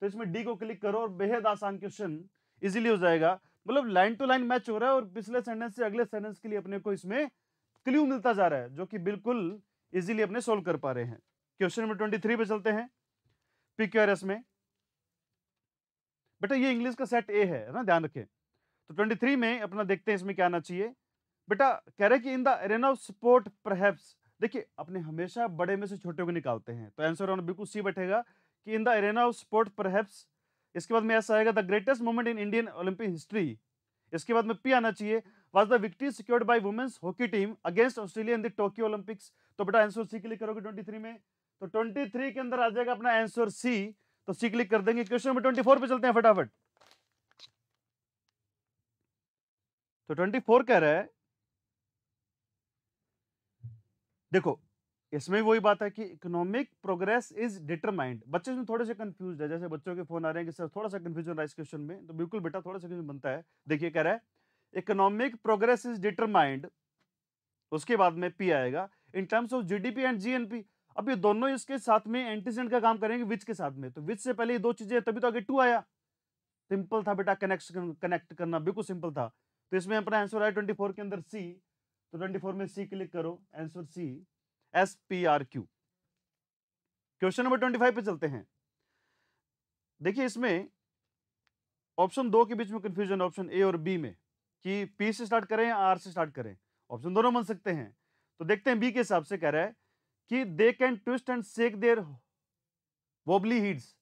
तो इसमें डी को क्लिक करो और बेहद आसान क्वेश्चन इजिली हो जाएगा मतलब लाइन टू लाइन मैच हो रहा है और पिछले सेंटेंस से अगले सेंटेंस के लिए अपने को इसमें क्ल्यू मिलता जा रहा है जो कि बिल्कुल इजीली अपने सोल्व कर पा रहे हैं क्वेश्चन नंबर ट्वेंटी थ्री पे चलते हैं पीक्यूआरएस में बेटा ये इंग्लिश का सेट ए है ना ध्यान रखें तो ट्वेंटी थ्री में अपना देखते हैं इसमें क्या आना चाहिए बेटा कह रहे कि in the arena of sport perhaps देखिए अपने हमेशा बड़े में से छोटे को निकालते हैं तो आंसर होना बिल्कुल सी बैठेगा कि in the arena of sport perhaps इसके बाद में ऐसा आएगा the greatest moment in Indian Olympic history इसके बाद में पी आना चाहिए was the victory secured by women's hockey team against Australia in the Tokyo Olympics तो बेटा आंसर सी क्लिक करोगे 23 में तो 23 के अंदर आ जाएगा अपना आंसर सी तो सी क्लिक कर देंगे क्वेश्चन नंबर ट्वेंटी फोर पे चलते हैं फटाफट तो ट्वेंटी फोर कह रहा है देखो इसमें वही बात है कि इकोनॉमिक प्रोग्रेस इज डिटरमाइंड बच्चे इसमें थोड़े से कंफ्यूज है जैसे बच्चों के फोन आ रहे हैं कि सर थोड़ा सा कंफ्यूजन रहा है इस क्वेश्चन में तो बिल्कुल बेटा थोड़ा सा क्वेश्चन बनता है देखिए कह रहा है इकोनॉमिक प्रोग्रेस इज डिटरमाइंड उसके बाद में पी आएगा in terms of GDP and GNP अब ये दोनों इसके साथ में एंटीसेंट का काम करेंगे विच के साथ में तो विच से पहले ये दो चीजें तभी तो आगे टू आया सिंपल था बेटा कनेक्ट कनेक्ट करना बिल्कुल सिंपल था तो इसमें अपना आंसर आया ट्वेंटी के अंदर सी तो ट्वेंटी में सी क्लिक करो answer C S P R Q question number twenty पे चलते हैं देखिए इसमें ऑप्शन दो के बीच में कंफ्यूजन ऑप्शन ए और बी में कि पी से स्टार्ट करें या आर से स्टार्ट करें ऑप्शन दोनों बन सकते हैं तो देखते हैं बी के हिसाब से कह रहा है कि they can twist and shake their wobbly heads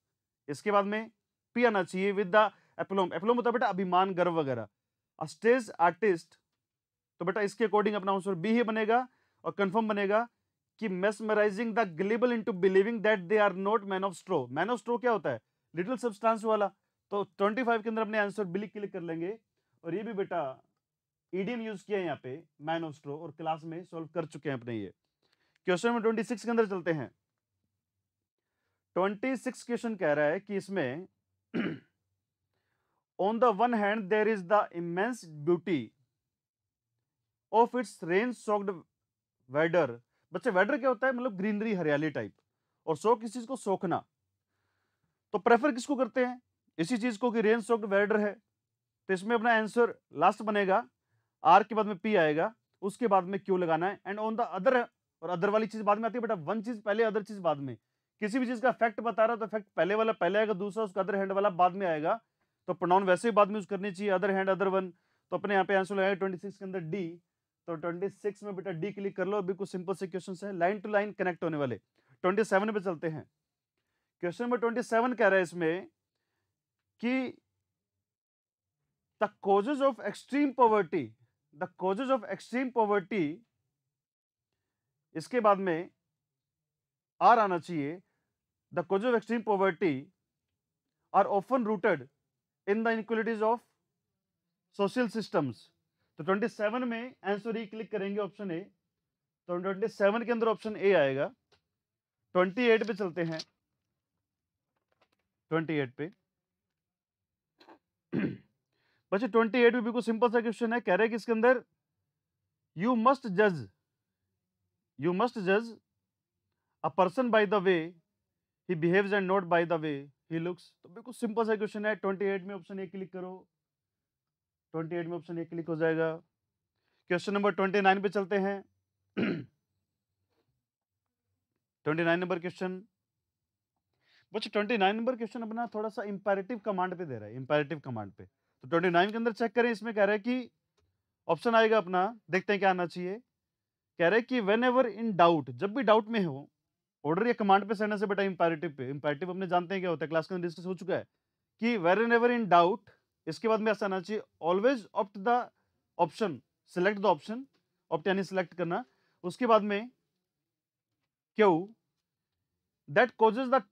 इसके बाद में पी आना चाहिए विद द एप्लोम एप्लोम होता है बेटा अभिमान गर्व वगैरह स्टेज आर्टिस्ट तो बेटा इसके अकॉर्डिंग अपना आंसर बी ही बनेगा और कंफर्म बनेगा कि mesmerising the gullible into believing that they are not man of straw man of straw क्या होता है लिटिल सब्सटेंस वाला तो 25 के अंदर अपने आंसर बिली क्लिक कर लेंगे और ये भी बेटा ईडीएम e यूज किया है यहाँ पे मैन ऑफ स्ट्रो और क्लास में सॉल्व कर चुके हैं अपने ये क्वेश्चन नंबर ट्वेंटी सिक्स के अंदर चलते हैं ट्वेंटी सिक्स क्वेश्चन कह रहा है कि इसमें on the one hand there is the immense beauty of its rain soaked weather बच्चे वेडर क्या होता है मतलब ग्रीनरी हरियाली टाइप और सो किस चीज को सोखना तो प्रेफर किसको करते हैं इसी चीज को कि रेन सॉक्ड वेडर है तो इसमें अपना आंसर लास्ट बनेगा आर के बाद में पी आएगा उसके बाद में क्यू लगाना है एंड ऑन द अदर और अदर वाली चीज़ बाद में आती है बेटा वन चीज़ पहले अदर चीज़ बाद में किसी भी चीज़ का फैक्ट बता रहा तो फैक्ट पहले वाला पहले आएगा दूसरा उसका अदर हैंड वाला बाद में आएगा तो प्रोनाउन वैसे ही बाद में यूज़ करनी चाहिए अदर हैंड अदर वन तो अपने यहाँ पे आंसर लगाएगा ट्वेंटी सिक्स के अंदर डी तो ट्वेंटी सिक्स में बेटा डी क्लिक कर लो अभी कुछ सिंपल से क्वेश्चन है लाइन टू लाइन कनेक्ट होने वाले ट्वेंटी सेवन पे चलते हैं क्वेश्चन नंबर ट्वेंटी सेवन कह रहा है इसमें कि the causes of extreme poverty the causes of extreme poverty इसके बाद में आर आना चाहिए the cause of extreme poverty are often rooted in the inequalities of social systems तो 27 में आंसर ही क्लिक करेंगे ऑप्शन ए तो 27 के अंदर ऑप्शन ए आएगा 28 पे चलते हैं 28 पे बच्चे एट भी बिल्कुल सिंपल सा क्वेश्चन है कह रहे किसके कि इसके अंदर यू मस्ट जज यू मस्ट जज a person by the way he behaves and not by the way he looks तो बिल्कुल सिंपल सा क्वेश्चन है ट्वेंटी एट में ऑप्शन ए क्लिक करो ट्वेंटी एट में ऑप्शन ए क्लिक हो जाएगा क्वेश्चन नंबर ट्वेंटी नाइन पे चलते हैं twenty nine number question twenty nine number question अपना थोड़ा सा इंपेरेटिव कमांड पे दे रहा है इंपेरेटिव कमांड पे तो ट्वेंटी नाइन के अंदर चेक करें इसमें कह रहे हैं कि ऑप्शन आएगा अपना देखते हैं क्या आना चाहिए कह रहे हैं कि वेन एवर इन डाउट जब भी डाउट में हो ऑर्डर या कमांड पे सेंड से बेटा इंपेरेटिव पे इंपेरेटिव अपने जानते हैं क्या होता है क्लास के अंदर डिस्कस हो चुका है कि whenever in doubt इसके बाद में ऐसा आना चाहिए always opt the option select the option opt यानी सिलेक्ट करना उसके बाद में क्यों that causes the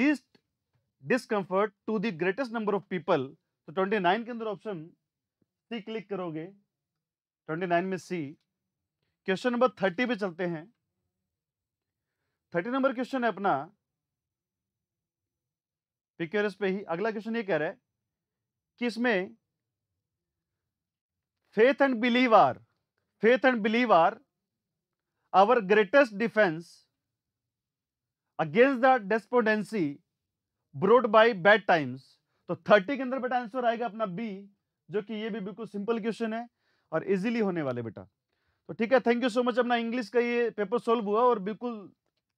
least discomfort to the greatest number of people तो नाइन के अंदर ऑप्शन सी क्लिक करोगे ट्वेंटी नाइन में सी क्वेश्चन नंबर थर्टी पे चलते हैं थर्टी नंबर क्वेश्चन है अपना पिक्योरस पे ही अगला क्वेश्चन ये कह रहा है कि इसमें faith and believe are faith and believe are our greatest defence against the despondency brought by bad times तो थर्टी के अंदर बेटा आंसर आएगा अपना बी जो कि ये भी बिल्कुल सिंपल क्वेश्चन है और इजीली होने वाले बेटा तो ठीक है थैंक यू सो मच अपना इंग्लिश का ये पेपर सॉल्व हुआ और बिल्कुल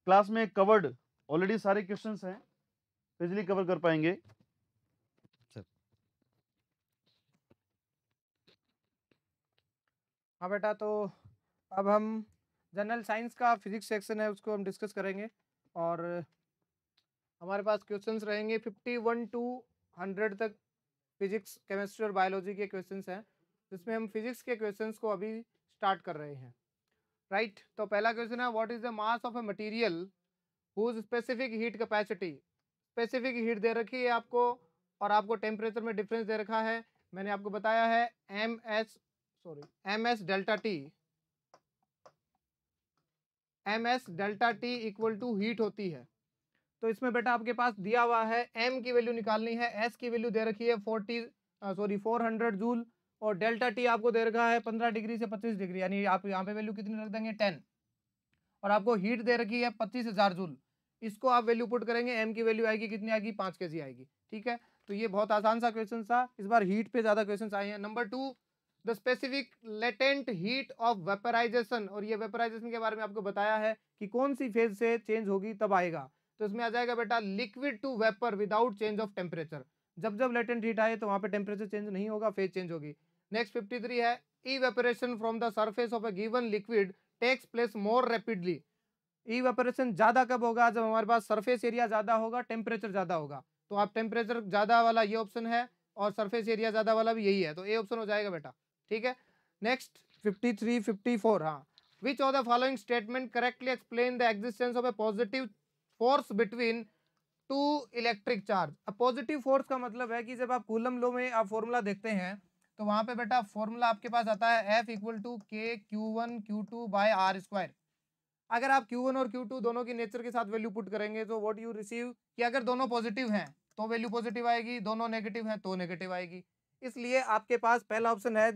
क्लास में कवर्ड ऑलरेडी सारे क्वेश्चन हैं तो इजिली कवर कर पाएंगे हाँ बेटा तो अब हम जनरल साइंस का फिजिक्स सेक्शन है उसको हम डिस्कस करेंगे और हमारे पास क्वेश्चंस रहेंगे फिफ्टी वन टू हंड्रेड तक फिजिक्स केमिस्ट्री और बायोलॉजी के क्वेश्चन हैं जिसमें हम फिजिक्स के क्वेश्चन को अभी स्टार्ट कर रहे हैं राइट right? तो पहला क्वेश्चन है what is the mass of a material whose specific heat capacity specific heat दे रखी है आपको और आपको टेम्परेचर में डिफरेंस दे रखा है मैंने आपको बताया है M S sorry M S delta T M S delta T equal to heat होती है तो इसमें बेटा आपके पास दिया हुआ है एम की वैल्यू निकालनी है एस की वैल्यू दे रखी है forty sorry four hundred joule और डेल्टा टी आपको दे रखा है पंद्रह डिग्री से पच्चीस डिग्री यानी आप यहाँ पे वैल्यू कितनी रख देंगे टेन और आपको हीट दे रखी है पच्चीस हज़ार जूल इसको आप वैल्यू पुट करेंगे एम की वैल्यू आएगी कितनी आएगी पाँच के आएगी ठीक है तो ये बहुत आसान सा क्वेश्चन था इस बार हीट पे ज़्यादा क्वेश्चन आए हैं number two the specific latent heat of vaporisation और ये वेपराइजेशन के बारे में आपको बताया है कि कौन सी फेज से चेंज होगी तब आएगा तो इसमें आ जाएगा बेटा liquid to vapour without change of temperature जब जब लेटेंट हीट आए तो वहाँ पे टेम्परेचर चेंज नहीं होगा फेज चेंज होगी नेक्स्ट फिफ्टी थ्री है evaporation from the surface of a given liquid takes place more rapidly evaporation ज़्यादा कब होगा जब हमारे पास सर्फेस एरिया ज़्यादा होगा टेम्परेचर ज़्यादा होगा तो आप टेम्परेचर ज़्यादा वाला ये ऑप्शन है और सर्फेस एरिया ज़्यादा वाला भी यही है तो ए ऑप्शन हो जाएगा बेटा ठीक है next fifty three fifty four हाँ which of the following statement correctly explain the existence of a positive force between two electric charge अब पॉजिटिव फोर्स का मतलब है कि जब आप कूलम लो में आप फॉर्मूला देखते हैं तो वहाँ पे बेटा फॉर्मूला आपके पास आता है F equal to K Q one Q two by R square अगर आप क्यू वन और क्यू टू दोनों की नेचर के साथ वैल्यू पुट करेंगे तो वॉट यू रिसीव कि अगर दोनों पॉजिटिव हैं तो वैल्यू पॉजिटिव आएगी दोनों नेगेटिव हैं तो नेगेटिव आएगी इसलिए आपके पास पहला ऑप्शन है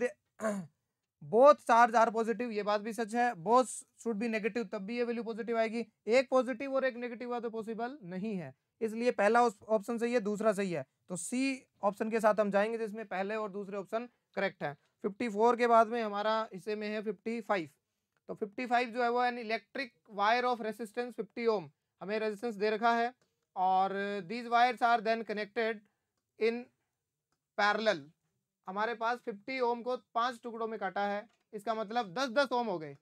बोथ चार्ज आर पॉजिटिव ये बात भी सच है बोथ शुड बी नेगेटिव तब भी ये वैल्यू पॉजिटिव आएगी एक पॉजिटिव और एक नेगेटिव हुआ तो पॉसिबल नहीं है इसलिए पहला ऑप्शन सही है दूसरा सही है तो सी ऑप्शन के साथ हम जाएंगे जिसमें पहले और दूसरे ऑप्शन करेक्ट है 54 के बाद में हमारा हिस्से में है 55 तो 55 जो है वो an electric wire of resistance 50 ohm हमें रेजिस्टेंस दे रखा है और these wires are then connected in parallel हमारे पास फिफ्टी ओम को पांच टुकड़ों में काटा है इसका मतलब दस दस ओम हो गए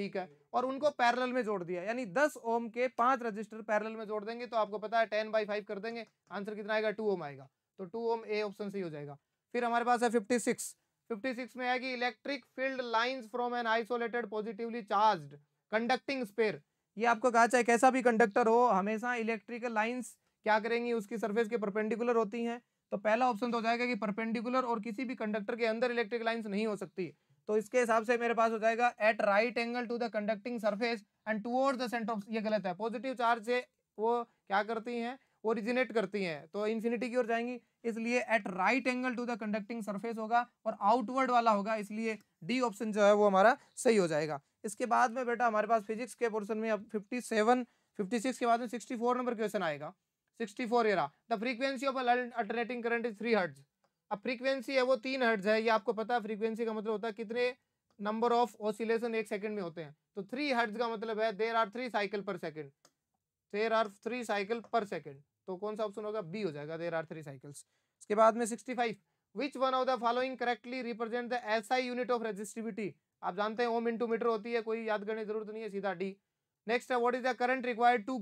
ठीक है और उनको पैरेलल में जोड़ दिया यानी दस ओम के पांच रजिस्टर पैरेलल में जोड़ देंगे तो आपको पता है टेन बाई फाइव कर देंगे आंसर कितना आएगा टू ओम आएगा तो टू ओम ए ऑप्शन से हो जाएगा फिर हमारे पास है फिफ्टी सिक्स फिफ्टी सिक्स में आएगी electric field line from an isolated positively charged conducting sphere ये आपको कहा चाहे कैसा भी कंडक्टर हो हमेशा इलेक्ट्रिकल लाइंस क्या करेंगी उसकी सरफेस के परपेंडिकुलर होती हैं तो पहला ऑप्शन तो हो जाएगा कि परपेंडिकुलर और किसी भी कंडक्टर के अंदर इलेक्ट्रिक लाइन्स नहीं हो सकती तो इसके हिसाब से मेरे पास हो जाएगा at right angle to the conducting surface and toward the centre of ये गलत है पॉजिटिव चार्ज से वो क्या करती हैं ओरिजिनेट करती हैं तो इन्फिनिटी की ओर जाएंगी इसलिए at right angle to the conducting surface होगा और आउटवर्ड वाला होगा इसलिए डी ऑप्शन जो है वो हमारा सही हो जाएगा इसके बाद में बेटा हमारे पास फिजिक्स के पोर्सन में अब फिफ्टी सेवन फिफ्टी सिक्स के बाद में सिक्सटी फोर नंबर क्वेश्चन आएगा 64 एरा the frequency of alternating current is three hertz अब फ्रीक्वेंसी है वो तीन हर्ट्ज है ये आपको पता है फ्रीक्वेंसी का मतलब होता है कितने नंबर ऑफ ऑसिलेशन एक सेकंड में होते हैं तो थ्री हर्ट्ज का मतलब है there are three cycle per second there are three cycle per second तो कौन सा ऑप्शन होगा बी हो जाएगा देर आर थ्री साइकिल्स इसके बाद में sixty five which one of the following correctly represent the SI unit of resistivity आप जानते हैं ओम इंटू मीटर होती है कोई याद करने की जरूरत नहीं है सीधा डी नेक्स्ट है what is the current required to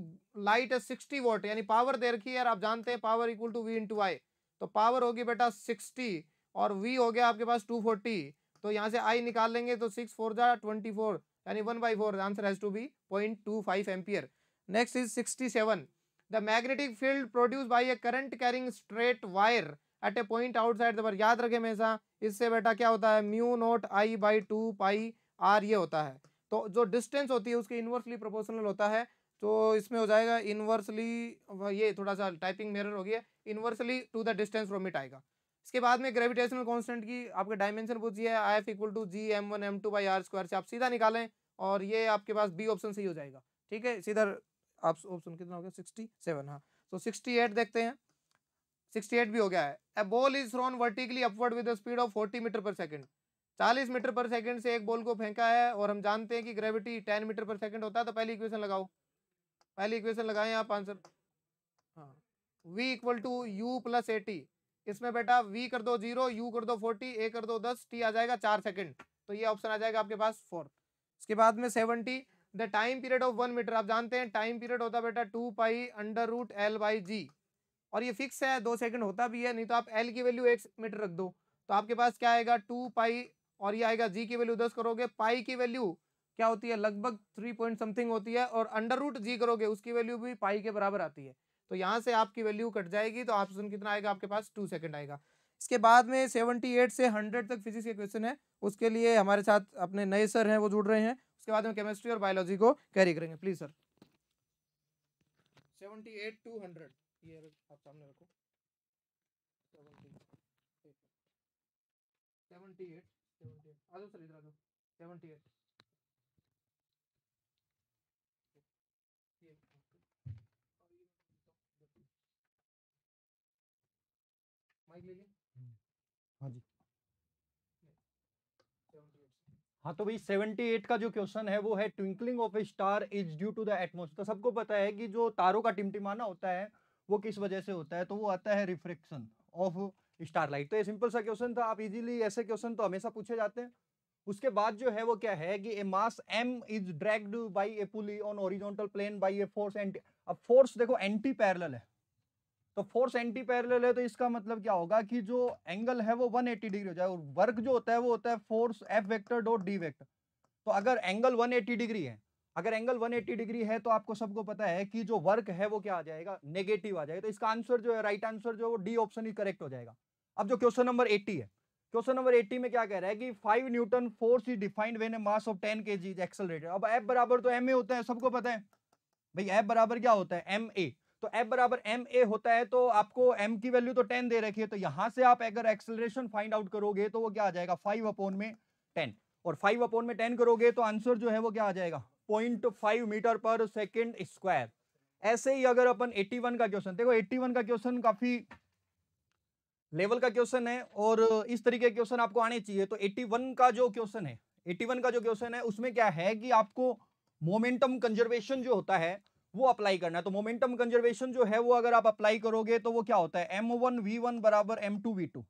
light a 60 watt यानी पावर दे रखी है यार आप जानते हैं power equal to V into I तो पावर होगी बेटा 60 और वी हो गया आपके पास टू फोर्टी तो यहाँ से आई निकाल लेंगे तो सिक्स फोर जा ट्वेंटी फोर यानी one by four answer has to be point two five ampere next is sixty seven the magnetic field produce by a current carrying straight wire at a point outside the याद रखें हमेशा इससे बेटा क्या होता है mu naught I by two pi R ये होता है तो जो डिस्टेंस होती है उसके इन्वर्सली प्रोपोर्शनल होता है तो इसमें हो जाएगा इन्वर्सली ये थोड़ा सा टाइपिंग मेरर हो गया inversely to the distance from it आएगा इसके बाद में ग्रेविटेशनल कांस्टेंट की आपके डायमेंशन पूछिए I F equal to G M one M two by R square से आप सीधा निकालें और ये आपके पास बी ऑप्शन सही हो जाएगा ठीक है सीधा आप ऑप्शन कितना हो गया सिक्सटी सेवन हाँ तो सिक्सटी एट देखते हैं सिक्सटी एट भी हो गया है a ball is thrown vertically upward with speed of forty metre per second 40 metre per second से एक बॉल को फेंका है और हम जानते हैं कि ग्रेविटी 10 मीटर पर सेकंड होता है तो पहली इक्वेशन लगाओ पहली इक्वेशन लगाएं आप आंसर हाँ v equal to u plus a t इसमें बेटा v कर दो जीरो u कर दो फोर्टी ए कर दो दस t आ जाएगा चार सेकंड तो ये ऑप्शन आ जाएगा आपके पास फोर्थ इसके बाद में seventy the time period of one metre आप जानते हैं टाइम पीरियड होता है बेटा two pi under root l by g और ये फिक्स है दो सेकंड होता भी है नहीं तो आप एल की वैल्यू एक मीटर रख दो तो आपके पास क्या आएगा टू पाई और ये आएगा जी की वैल्यू दस करोगे पाई की वैल्यू क्या होती है लगभग थ्री पॉइंट समथिंग होती है और अंडर रूट जी करोगे उसकी वैल्यू भी पाई के बराबर आती है तो यहाँ से आपकी वैल्यू कट जाएगी तो ऑप्शन कितना आएगा आपके पास टू सेकंड आएगा इसके बाद में सेवेंटी एट से हंड्रेड तक फिजिक्स के क्वेश्चन है उसके लिए हमारे साथ अपने नए सर हैं वो जुड़ रहे हैं उसके बाद में केमिस्ट्री और बायोलॉजी को कैरी करेंगे please sir seventy eight to hundred ये आप सामने रखो सेवेंटी एट आ जाओ सर इधर आ एट हाँ जी हाँ तो भाई एट का जो क्वेश्चन है वो है twinkling of a star is due to the atmosphere तो सबको पता है कि जो तारों का टिमटिमाना होता है वो किस वजह से होता है तो वो आता है रिफ्रेक्शन ऑफ स्टारलाइट तो ये सिंपल सा क्वेश्चन था आप इजीली ऐसे क्वेश्चन तो हमेशा पूछे जाते हैं उसके बाद जो है वो क्या है कि a mass m is dragged by a pulley on horizontal plane by a force anti अब फोर्स देखो एंटी पैरेलल है तो फोर्स एंटी पैरेलल है तो इसका मतलब क्या होगा कि जो एंगल है वो 180 डिग्री हो जाए और वर्क जो होता है वो होता है force F vector dot d vector तो अगर एंगल 180 डिग्री है अगर एंगल 180 डिग्री है तो आपको सबको पता है कि जो वर्क है वो क्या आ जाएगा नेगेटिव आ जाएगा तो इसका आंसर जो है राइट आंसर जो है वो डी ऑप्शन ही करेक्ट हो जाएगा अब जो क्वेश्चन नंबर एट्टी है क्वेश्चन नंबर 80 में क्या कह रहा है कि five newton force is defined when a mass of 10 k ji accelerator अब एफ बराबर तो एम ए होता है सबको पता है भाई एफ बराबर क्या होता है एम ए तो एफ बराबर एम ए होता है तो आपको एम की वैल्यू तो टेन दे रखी है तो यहां से आप अगर एक्सलरेशन फाइंड आउट करोगे तो वो क्या आ जाएगा फाइव अपोन में टेन और फाइव अपोन में टेन करोगे तो आंसर जो है वो क्या आ जाएगा point five metre per second square ऐसे ही अगर अपन 81 का क्वेश्चन देखो 81 का क्वेश्चन काफी लेवल का क्वेश्चन है और इस तरीके के क्वेश्चन आपको आने चाहिए तो 81 का जो क्वेश्चन है 81 का जो क्वेश्चन है उसमें क्या है कि आपको मोमेंटम कंजर्वेशन जो होता है वो अप्लाई करना है तो मोमेंटम कंजर्वेशन जो है वो अगर आप अप्लाई करोगे तो वो क्या होता है एम वन वी वन बराबर m two v two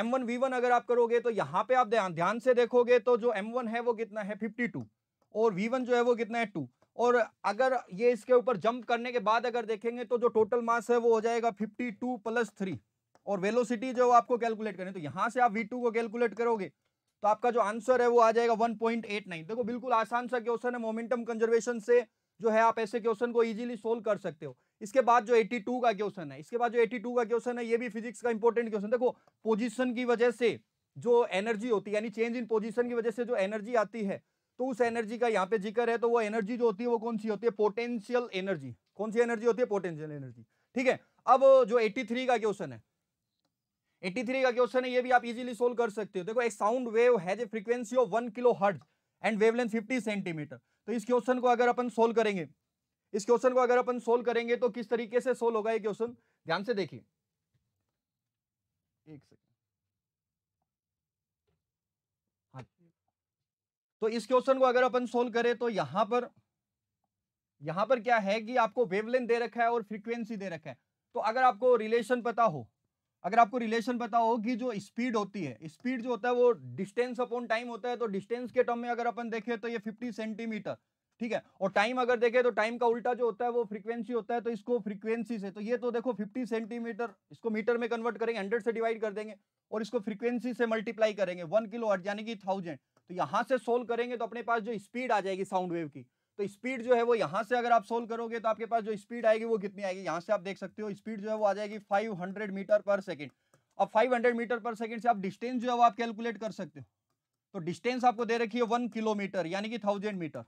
m one v one अगर आप करोगे तो यहाँ पे आप ध्यान से देखोगे तो जो एम वन है वो कितना है फिफ्टी टू और वी वन जो है वो कितना है टू और अगर ये इसके ऊपर जंप करने के बाद अगर देखेंगे तो जो टोटल मास है वो हो जाएगा फिफ्टी टू प्लस थ्री और वेलोसिटी जो आपको कैलकुलेट करनी तो यहाँ से आप वी को कैलकुलेट करोगे तो आपका जो आंसर है वो आ जाएगा 1.89 देखो बिल्कुल आसान सा क्वेश्चन है मोमेंटम कंजर्वेशन से जो है आप ऐसे क्वेश्चन को इजीली सोल्व कर सकते हो इसके बाद जो 82 का क्वेश्चन है इसके बाद जो 82 का क्वेश्चन है ये भी फिजिक्स का इंपॉर्टेंट क्वेश्चन देखो पोजिशन की वजह से जो एनर्जी होती है यानी चेंज इन पोजिशन की वजह से जो एनर्जी आती है तो उस एनर्जी का यहाँ पे जिक्र है तो वो एनर्जी जो होती है वो कौन सी होती है पोटेंशियल एनर्जी कौन सी एनर्जी होती है पोटेंशियल एनर्जी ठीक है अब जो 83 का क्वेश्चन है 83 का क्वेश्चन है ये भी आप इजीली सोल्व कर सकते हो देखो एक sound wave has a frequency of one kilo hertz and wavelength 50 centimetre तो इस क्वेश्चन को अगर अपन सोल्व करेंगे इस क्वेश्चन को अगर अपन सोल्व करेंगे तो किस तरीके से सोल्व होगा ये क्वेश्चन ध्यान से देखिए एक सेकेंड हाँ तो इस क्वेश्चन को अगर अपन सोल्व करें तो यहां पर यहां पर क्या है कि आपको वेवलेंथ दे रखा है और फ्रीक्वेंसी दे रखा है तो अगर आपको रिलेशन पता हो अगर आपको रिलेशन पता हो कि जो स्पीड होती है स्पीड जो होता है वो डिस्टेंस अपॉन टाइम होता है तो डिस्टेंस के टर्म में अगर अपन देखें तो ये 50 सेंटीमीटर ठीक है और टाइम अगर देखें तो टाइम का उल्टा जो होता है वो फ्रीक्वेंसी होता है तो इसको फ्रीक्वेंसी से तो ये तो देखो 50 सेंटीमीटर इसको मीटर में कन्वर्ट करेंगे हंड्रेड से डिवाइड कर देंगे और इसको फ्रीक्वेंसी से मल्टीप्लाई करेंगे वन किलो हर्ट यानी कि थाउजेंड तो यहाँ से सोल्व करेंगे तो अपने पास जो स्पीड आ जाएगी साउंड वेव की तो स्पीड जो है वो यहाँ से अगर आप सोल्व करोगे तो आपके पास जो स्पीड आएगी वो कितनी आएगी यहाँ से आप देख सकते हो स्पीड जो है वो आ जाएगी 500 मीटर पर सेकेंड अब 500 मीटर पर सेकेंड से आप डिस्टेंस जो है वो आप कैलकुलेट कर सकते हो तो डिस्टेंस आपको दे रखी है वन किलोमीटर यानी कि थाउजेंड मीटर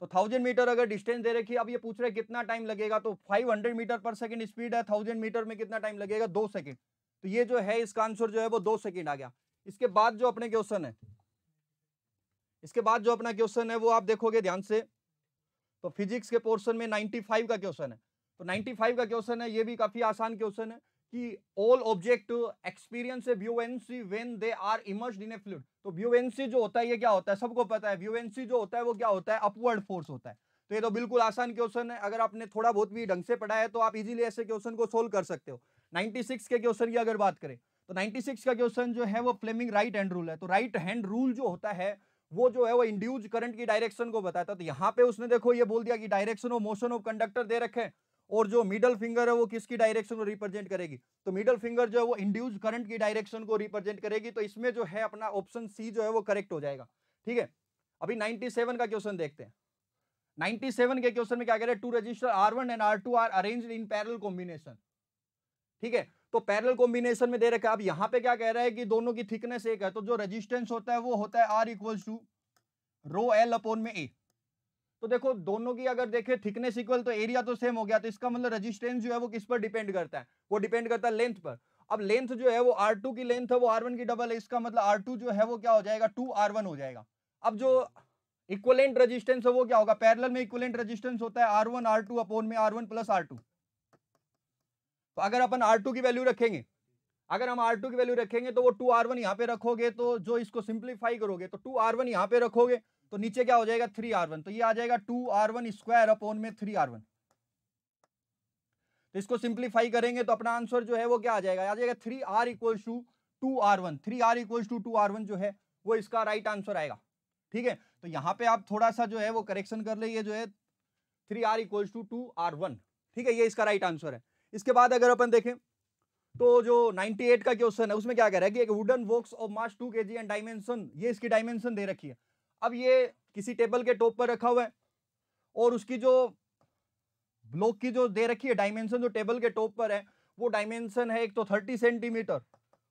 तो थाउजेंड मीटर अगर डिस्टेंस दे रखी है अब ये पूछ रहे कितना टाइम लगेगा तो five hundred metre per second speed है थाउजेंड मीटर में कितना टाइम लगेगा दो सेकेंड तो ये जो है इसका आंसर जो है वो दो सेकेंड आ गया इसके बाद जो अपने क्वेश्चन है इसके बाद जो अपना क्वेश्चन है वो आप देखोगे ध्यान से तो फिजिक्स के पोर्शन में फाइव का क्वेश्चन है तो फाइव का क्वेश्चन है ये भी काफी आसान क्वेश्चन है कि all object experience buoyancy when they are immerse in a fluid तो व्यूएंसी जो होता है ये क्या होता है सबको पता है व्यूएंसी जो होता है वो क्या होता है अपवर्ड फोर्स होता है तो ये तो बिल्कुल आसान क्वेश्चन है अगर आपने थोड़ा बहुत भी ढंग से पढ़ा है तो आप इजीली ऐसे क्वेश्चन को सोल्व कर सकते हो 96 के क्वेश्चन की अगर बात करें तो 96 का क्वेश्चन जो है वो फ्लेमिंग राइट हैंड रूल है तो राइट हैंड रूल जो होता है वो जो है वो इंड्यूज करंट की डायरेक्शन को बताता है तो यहाँ पे उसने देखो ये बोल दिया कि direction of motion of conductor दे रखे और जो मिडल फिंगर है वो किसकी डायरेक्शन को रिप्रेजेंट करेगी तो मिडल फिंगर जो है वो इंड्यूज करंट की डायरेक्शन को रिप्रेजेंट करेगी तो इसमें जो है अपना ऑप्शन सी जो है वो करेक्ट हो जाएगा ठीक है अभी 97 का क्वेश्चन देखते हैं 97 के क्वेश्चन में क्या कह रहे हैं two resistor R one and R two are arrange in parallel combination ठीक है तो पैरल कॉम्बिनेशन में दे रखा है अब यहां पे क्या कह रहा है कि दोनों की थिकनेस एक है तो जो रेजिस्टेंस होता है वो होता है R equal to rho l upon में ए तो देखो दोनों की अगर देखे थिकनेस इक्वल तो एरिया तो सेम हो गया तो इसका मतलब रजिस्टेंस जो है वो किस पर डिपेंड करता है वो डिपेंड करता है लेंथ पर अब लेंथ जो है वो आर टू की लेंथ है वो आर वन की डबल है इसका मतलब आर टू जो है वो क्या हो जाएगा टू आर वन हो जाएगा अब जो इक्वलेंट रजिस्टेंस है वो क्या होगा पैरल में इक्वलेंट रजिस्टेंस होता है R one R two upon में R one plus R two तो अगर अपन आर टू की वैल्यू रखेंगे अगर हम आर टू की वैल्यू रखेंगे तो वो टू आर वन यहाँ पे रखोगे तो जो इसको सिंप्लीफाई करोगे तो टू आर वन यहाँ पे रखोगे तो नीचे क्या हो जाएगा थ्री आर वन तो ये आ जाएगा two R one square upon में थ्री आर वन तो इसको सिंप्लीफाई करेंगे तो अपना आंसर जो है वो क्या आ जाएगा आ जाएगा three R equal to two R one three R equal to two R one जो है वो इसका राइट आंसर आएगा ठीक है तो यहाँ पे आप थोड़ा सा जो है वो करेक्शन कर लीजिए जो है three R equal to two R one ठीक है ये इसका राइट आंसर है इसके बाद अगर अपन देखें तो जो 98 का क्वेश्चन है उसमें क्या कह रहा है कि एक wooden box of mass two k and dimension ये इसकी डायमेंशन दे रखी है अब ये किसी टेबल के टॉप पर रखा हुआ है और उसकी जो ब्लॉक की जो दे रखी है डायमेंशन जो टेबल के टॉप पर है वो डायमेंशन है एक तो थर्टी सेंटीमीटर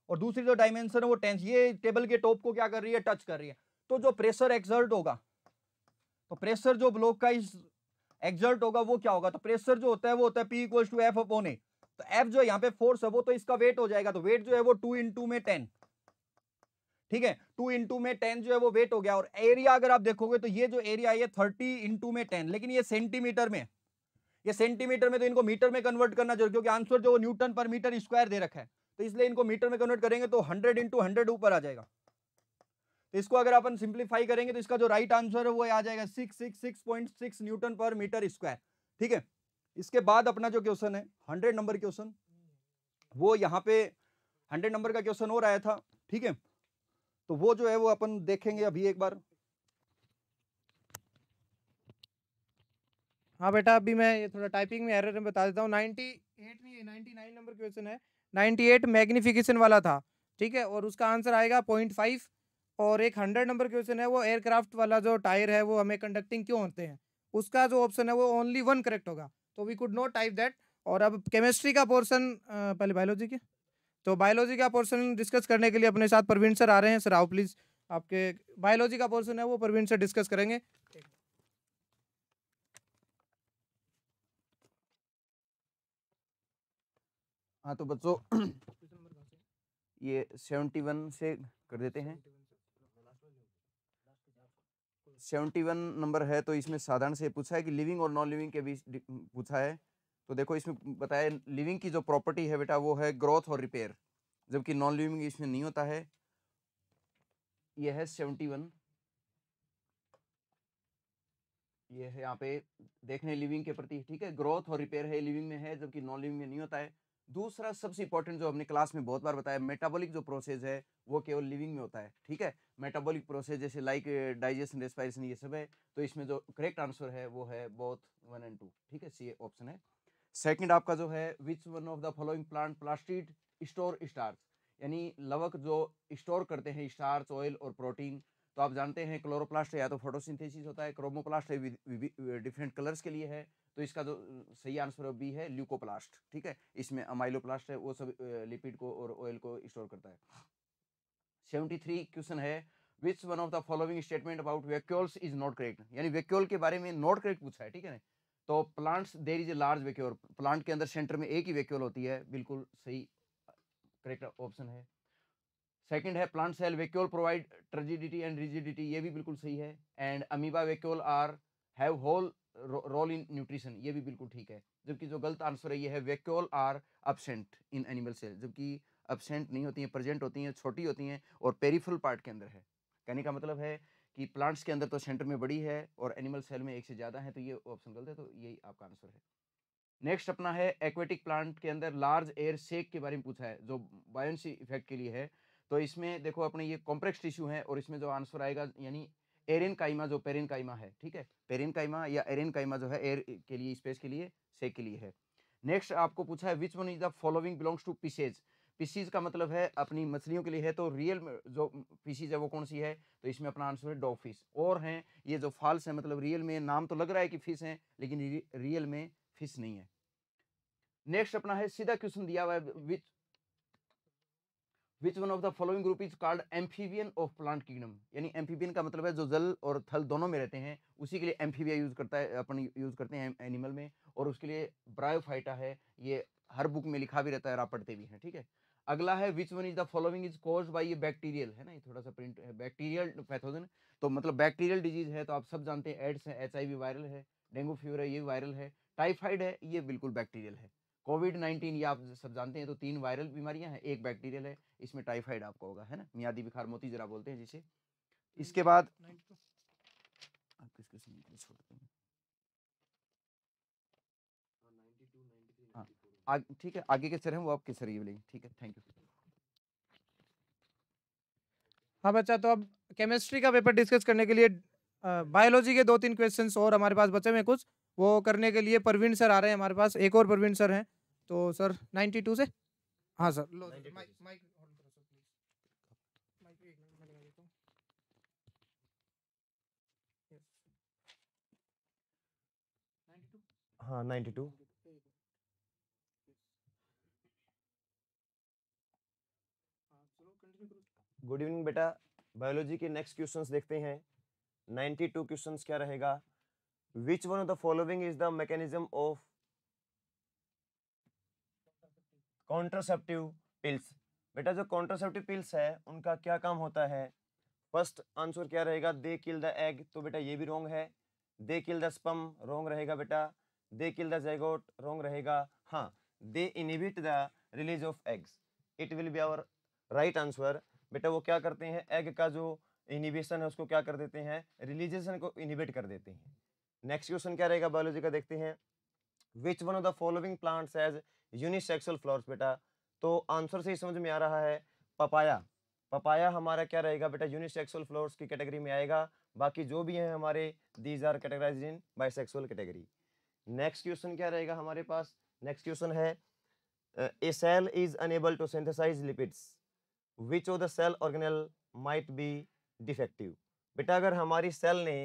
और दूसरी जो डायमेंशन है वो टेंस ये टेबल के टॉप को क्या कर रही है टच कर रही है तो जो प्रेशर एक्सर्ट होगा तो प्रेशर जो ब्लॉक का इस एक्सर्ट होगा वो क्या होगा तो प्रेशर जो होता है वो होता है P equal to F upon A तो एफ जो यहाँ पे फोर्स है वो तो इसका वेट हो जाएगा तो वेट जो है वो टू इंटू में टेन ठीक है टू इंटू में टेन जो है वो वेट हो गया और एरिया अगर आप देखोगे तो ये जो एरिया है ये थर्टी इंटू में टेन लेकिन ये सेंटीमीटर में ये सेंटीमीटर में तो इनको मीटर में कन्वर्ट करना जरूरी क्योंकि आंसर जो न्यूटन पर मीटर स्क्वायर दे रखा है तो इसलिए इनको मीटर में कन्वर्ट करेंगे तो हंड्रेड इंटू हंड्रेड ऊपर आ जाएगा तो इसको अगर अपन सिंप्लीफाई करेंगे तो इसका जो राइट आंसर है वो आ जाएगा six six six point six newton per metre square ठीक है इसके बाद अपना जो क्वेश्चन है हंड्रेड नंबर क्वेश्चन वो यहाँ पे हंड्रेड नंबर का क्वेश्चन हो रहा था ठीक है तो वो जो है वो अपन देखेंगे अभी एक बार हाँ बेटा अभी मैं ये थोड़ा टाइपिंग में एरर में बता देता हूँ नाइनटी एट नहीं है नाइन नंबर क्वेश्चन है नाइनटी एट मैग्निफिकेशन वाला था ठीक है और उसका आंसर आएगा पॉइंट फाइव और एक हंड्रेड नंबर क्वेश्चन है वो एयरक्राफ्ट वाला जो टायर है वो हमें कंडक्टिंग क्यों होते हैं उसका जो ऑप्शन है वो ओनली वन करेक्ट होगा तो we could not type that और अब केमिस्ट्री का पोर्सन पहले बायोलॉजी के तो बायोलॉजी का पोर्सन डिस्कस करने के लिए अपने साथ प्रवीण सर आ रहे हैं सर आओ प्लीज़ आपके बायोलॉजी का पोर्सन है वो प्रवीण सर डिस्कस करेंगे हाँ तो बच्चों [coughs] ये सेवेंटी वन से कर देते हैं सेवेंटी वन नंबर है तो इसमें साधारण से पूछा है कि लिविंग और नॉन लिविंग के बीच पूछा है तो देखो इसमें बताया लिविंग की जो प्रॉपर्टी है बेटा वो है ग्रोथ और रिपेयर जबकि नॉन लिविंग इसमें नहीं होता है यह है सेवेंटी वन ये है यहाँ पे देखने लिविंग के प्रति ठीक है ग्रोथ और रिपेयर है लिविंग में है जबकि नॉन लिविंग में नहीं होता है दूसरा सबसे इंपॉर्टेंट जो हमने क्लास में बहुत बार बताया मेटाबॉलिक जो प्रोसेस है वो केवल लिविंग में होता है ठीक है मेटाबॉलिक प्रोसेस जैसे लाइक डाइजेशन रेस्पायरेशन ये सब है तो इसमें जो करेक्ट आंसर है वो है बोथ वन एंड टू ठीक है सी ऑप्शन है सेकंड आपका जो है which one of the following plant plastid store starch यानी लवक जो स्टोर करते हैं स्टार्च ऑयल और प्रोटीन तो आप जानते हैं क्लोरोप्लास्ट या तो फोटोसिंथेसिस होता है क्रोमोप्लास्ट है डिफरेंट कलर्स के लिए है तो इसका जो सही आंसर है बी है ल्यूकोप्लास्ट ठीक है इसमें अमाइलोप्लास्ट है वो सब लिपिड को और ऑयल को स्टोर करता है सेवेंटी थ्री क्वेश्चन है which one of the following statement about vacuoles is not correct यानी वेक्यूल के बारे में नॉट करेक्ट पूछा है ठीक है तो plants there is a large vacuole plant के अंदर सेंटर में एक ही वेक्यूल होती है बिल्कुल सही करेक्ट ऑप्शन है सेकंड है plant cell vacuole provide turgidity and rigidity ये भी बिल्कुल सही है and amoeba vacuole are have whole role in nutrition ये भी बिल्कुल ठीक है जबकि जो गलत आंसर है ये है vacuole are absent in animal cell जबकि अपसेंट नहीं होती हैं प्रजेंट होती हैं छोटी होती हैं और पेरीफुल पार्ट के अंदर है कहने का मतलब है कि प्लांट्स के अंदर तो सेंटर में बड़ी है और एनिमल सेल में एक से ज़्यादा है तो ये ऑप्शन गलत है तो यही आपका आंसर है नेक्स्ट अपना है एक्वेटिक प्लांट के अंदर लार्ज एयर सेक के बारे में पूछा है जो बायोन्सी इफेक्ट के लिए है तो इसमें देखो अपने ये कॉम्प्लेक्स टिश्यू है और इसमें जो आंसर आएगा यानी एरिन काइमा जो पेरिन काइमा है ठीक है पेरिन काइमा या एरिन काइमा जो है एयर के लिए स्पेस के लिए से के लिए है नेक्स्ट आपको पूछा है which one is the following belongs to pisces pisces का मतलब है अपनी मछलियों के लिए है तो रियल जो पीसीज है वो कौन सी है तो इसमें अपना आंसर है डॉग फिश और हैं ये जो फॉल्स है मतलब रियल में नाम तो लग रहा है कि फिश है लेकिन रियल में फिश नहीं है नेक्स्ट अपना है सीधा क्वेश्चन दिया हुआ है which which one of the following group is called amphibian of plant kingdom यानी एम्फीवियन का मतलब है जो जल और थल दोनों में रहते हैं उसी के लिए एम्फीविया यूज़ करता है अपन यूज़ करते हैं एनिमल में और उसके लिए ब्रायोफाइटा है ये हर बुक में लिखा भी रहता है और आप पढ़ते भी हैं ठीक है अगला है which one is the following is cause by ये बैक्टीरियल है ना ये थोड़ा सा प्रिंट है बैक्टीरियल पैथोजन तो मतलब बैक्टीरियल डिजीज है तो आप सब जानते हैं एड्स है एच वायरल है डेंगू फीवर है ये वायरल है टाइफाइड है ये बिल्कुल बैक्टीरियल है कोविड नाइन्टीन ये आप सब जानते हैं तो तीन वायरल बीमारियां हैं एक बैक्टीरियल है इसमें टाइफाइड आपका होगा है ना मियादी बुखार मोती जरा बोलते हैं जिसे इसके हम्म, बाद तो हाँ, हाँ, ठीक है आगे के सर हैं वो आपके सर ये लेंगे ठीक है थैंक यू हाँ बच्चा तो अब केमिस्ट्री का पेपर डिस्कस करने के लिए बायोलॉजी के दो तीन क्वेश्चंस और हमारे पास बचे हुए कुछ वो करने के लिए प्रवीण सर आ रहे हैं हमारे पास एक और प्रवीण सर हैं तो सर 92 से हाँ सर लो माइक हाँ नाइन्टी टू गुड इवनिंग बेटा बायोलॉजी के नेक्स्ट क्वेश्चंस देखते हैं 92 क्वेश्चंस क्या रहेगा which one of the following is the mechanism of contraceptive pills बेटा जो कॉन्ट्रासेप्टिव पिल्स है उनका क्या काम होता है फर्स्ट आंसर क्या रहेगा दे किल द एग तो बेटा ये भी रोंग है दे किल द स्पम रोंग रहेगा बेटा दे किल द जैगोट रोंग रहेगा हाँ they inhibit the release of eggs it will be our right answer बेटा वो क्या करते हैं एग का जो इनिबिशन है उसको क्या कर देते हैं रिलीजेशन को इनिबिट कर देते हैं नेक्स्ट क्वेश्चन क्या रहेगा बायोलॉजी का देखते हैं which one of the following plants has unisexual flowers बेटा तो आंसर से ही समझ में आ रहा है पपाया पपाया हमारा क्या रहेगा बेटा यूनिसेक्सुअल फ्लोर्स की कैटेगरी में आएगा बाकी जो भी हैं हमारे these are categorize in sexual category next question क्या रहेगा हमारे पास नेक्स्ट क्वेश्चन है a cell is unable to synthesize lipids which of the cell organelle might be defective बेटा अगर हमारी सेल ने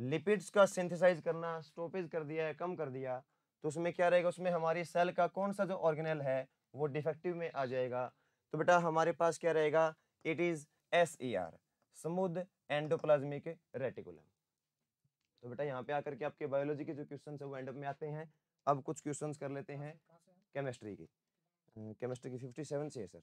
लिपिड्स का सिंथेसाइज करना स्टॉपेज कर दिया है कम कर दिया तो उसमें क्या रहेगा उसमें हमारी सेल का कौन सा जो ऑर्गेनल है वो डिफेक्टिव में आ जाएगा तो बेटा हमारे पास क्या रहेगा it is S E R smooth endoplasmic reticulum तो बेटा यहाँ पे आकर के आपके बायोलॉजी के जो क्वेश्चन है वो एंड में आते हैं अब कुछ क्वेश्चन कर लेते हैं केमिस्ट्री के केमिस्ट्री की फिफ्टी सेवन से है सर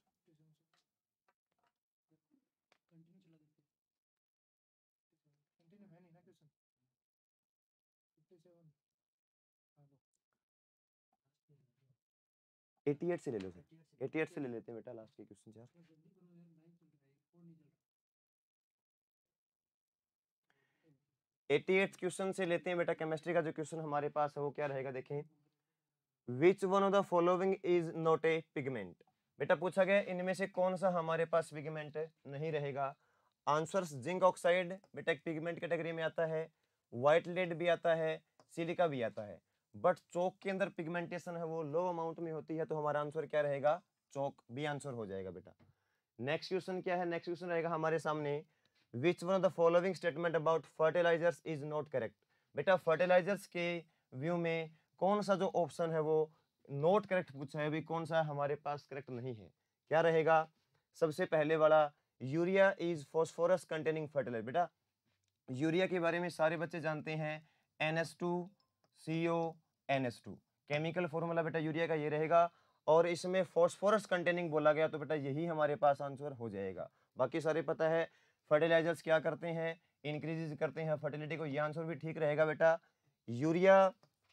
88 से ले लो सर एटी से ले लेते हैं बेटा लास्ट के क्वेश्चन यार एटी एट क्वेश्चन से लेते हैं बेटा केमिस्ट्री का जो क्वेश्चन हमारे पास है वो क्या रहेगा देखें which one of the following is not a pigment बेटा पूछा गया इनमें से कौन सा हमारे पास पिगमेंट नहीं रहेगा आंसर्स जिंक ऑक्साइड बेटा पिगमेंट कैटेगरी में आता है व्हाइट लेड भी आता है सिलिका भी आता है बट चौक के अंदर पिगमेंटेशन है वो लो अमाउंट में होती है तो हमारा आंसर क्या रहेगा चौक बी आंसर हो जाएगा बेटा नेक्स्ट क्वेश्चन क्या है नेक्स्ट क्वेश्चन रहेगा हमारे सामने which one of the following statement about fertilizers is not correct बेटा फर्टिलाइजर्स के व्यू में कौन सा जो ऑप्शन है वो नॉट करेक्ट पूछा है अभी कौन सा हमारे पास करेक्ट नहीं है क्या रहेगा सबसे पहले वाला urea is phosphorus containing fertilizer बेटा यूरिया के बारे में सारे बच्चे जानते हैं N S two C O N S two chemical formula बेटा यूरिया का ये रहेगा और इसमें फॉस्फोरस कंटेनिंग बोला गया तो बेटा यही हमारे पास आंसर हो जाएगा बाकी सारे पता है फर्टिलाइजर्स क्या करते हैं इंक्रीजेज करते हैं फर्टिलिटी को ये आंसर भी ठीक रहेगा बेटा यूरिया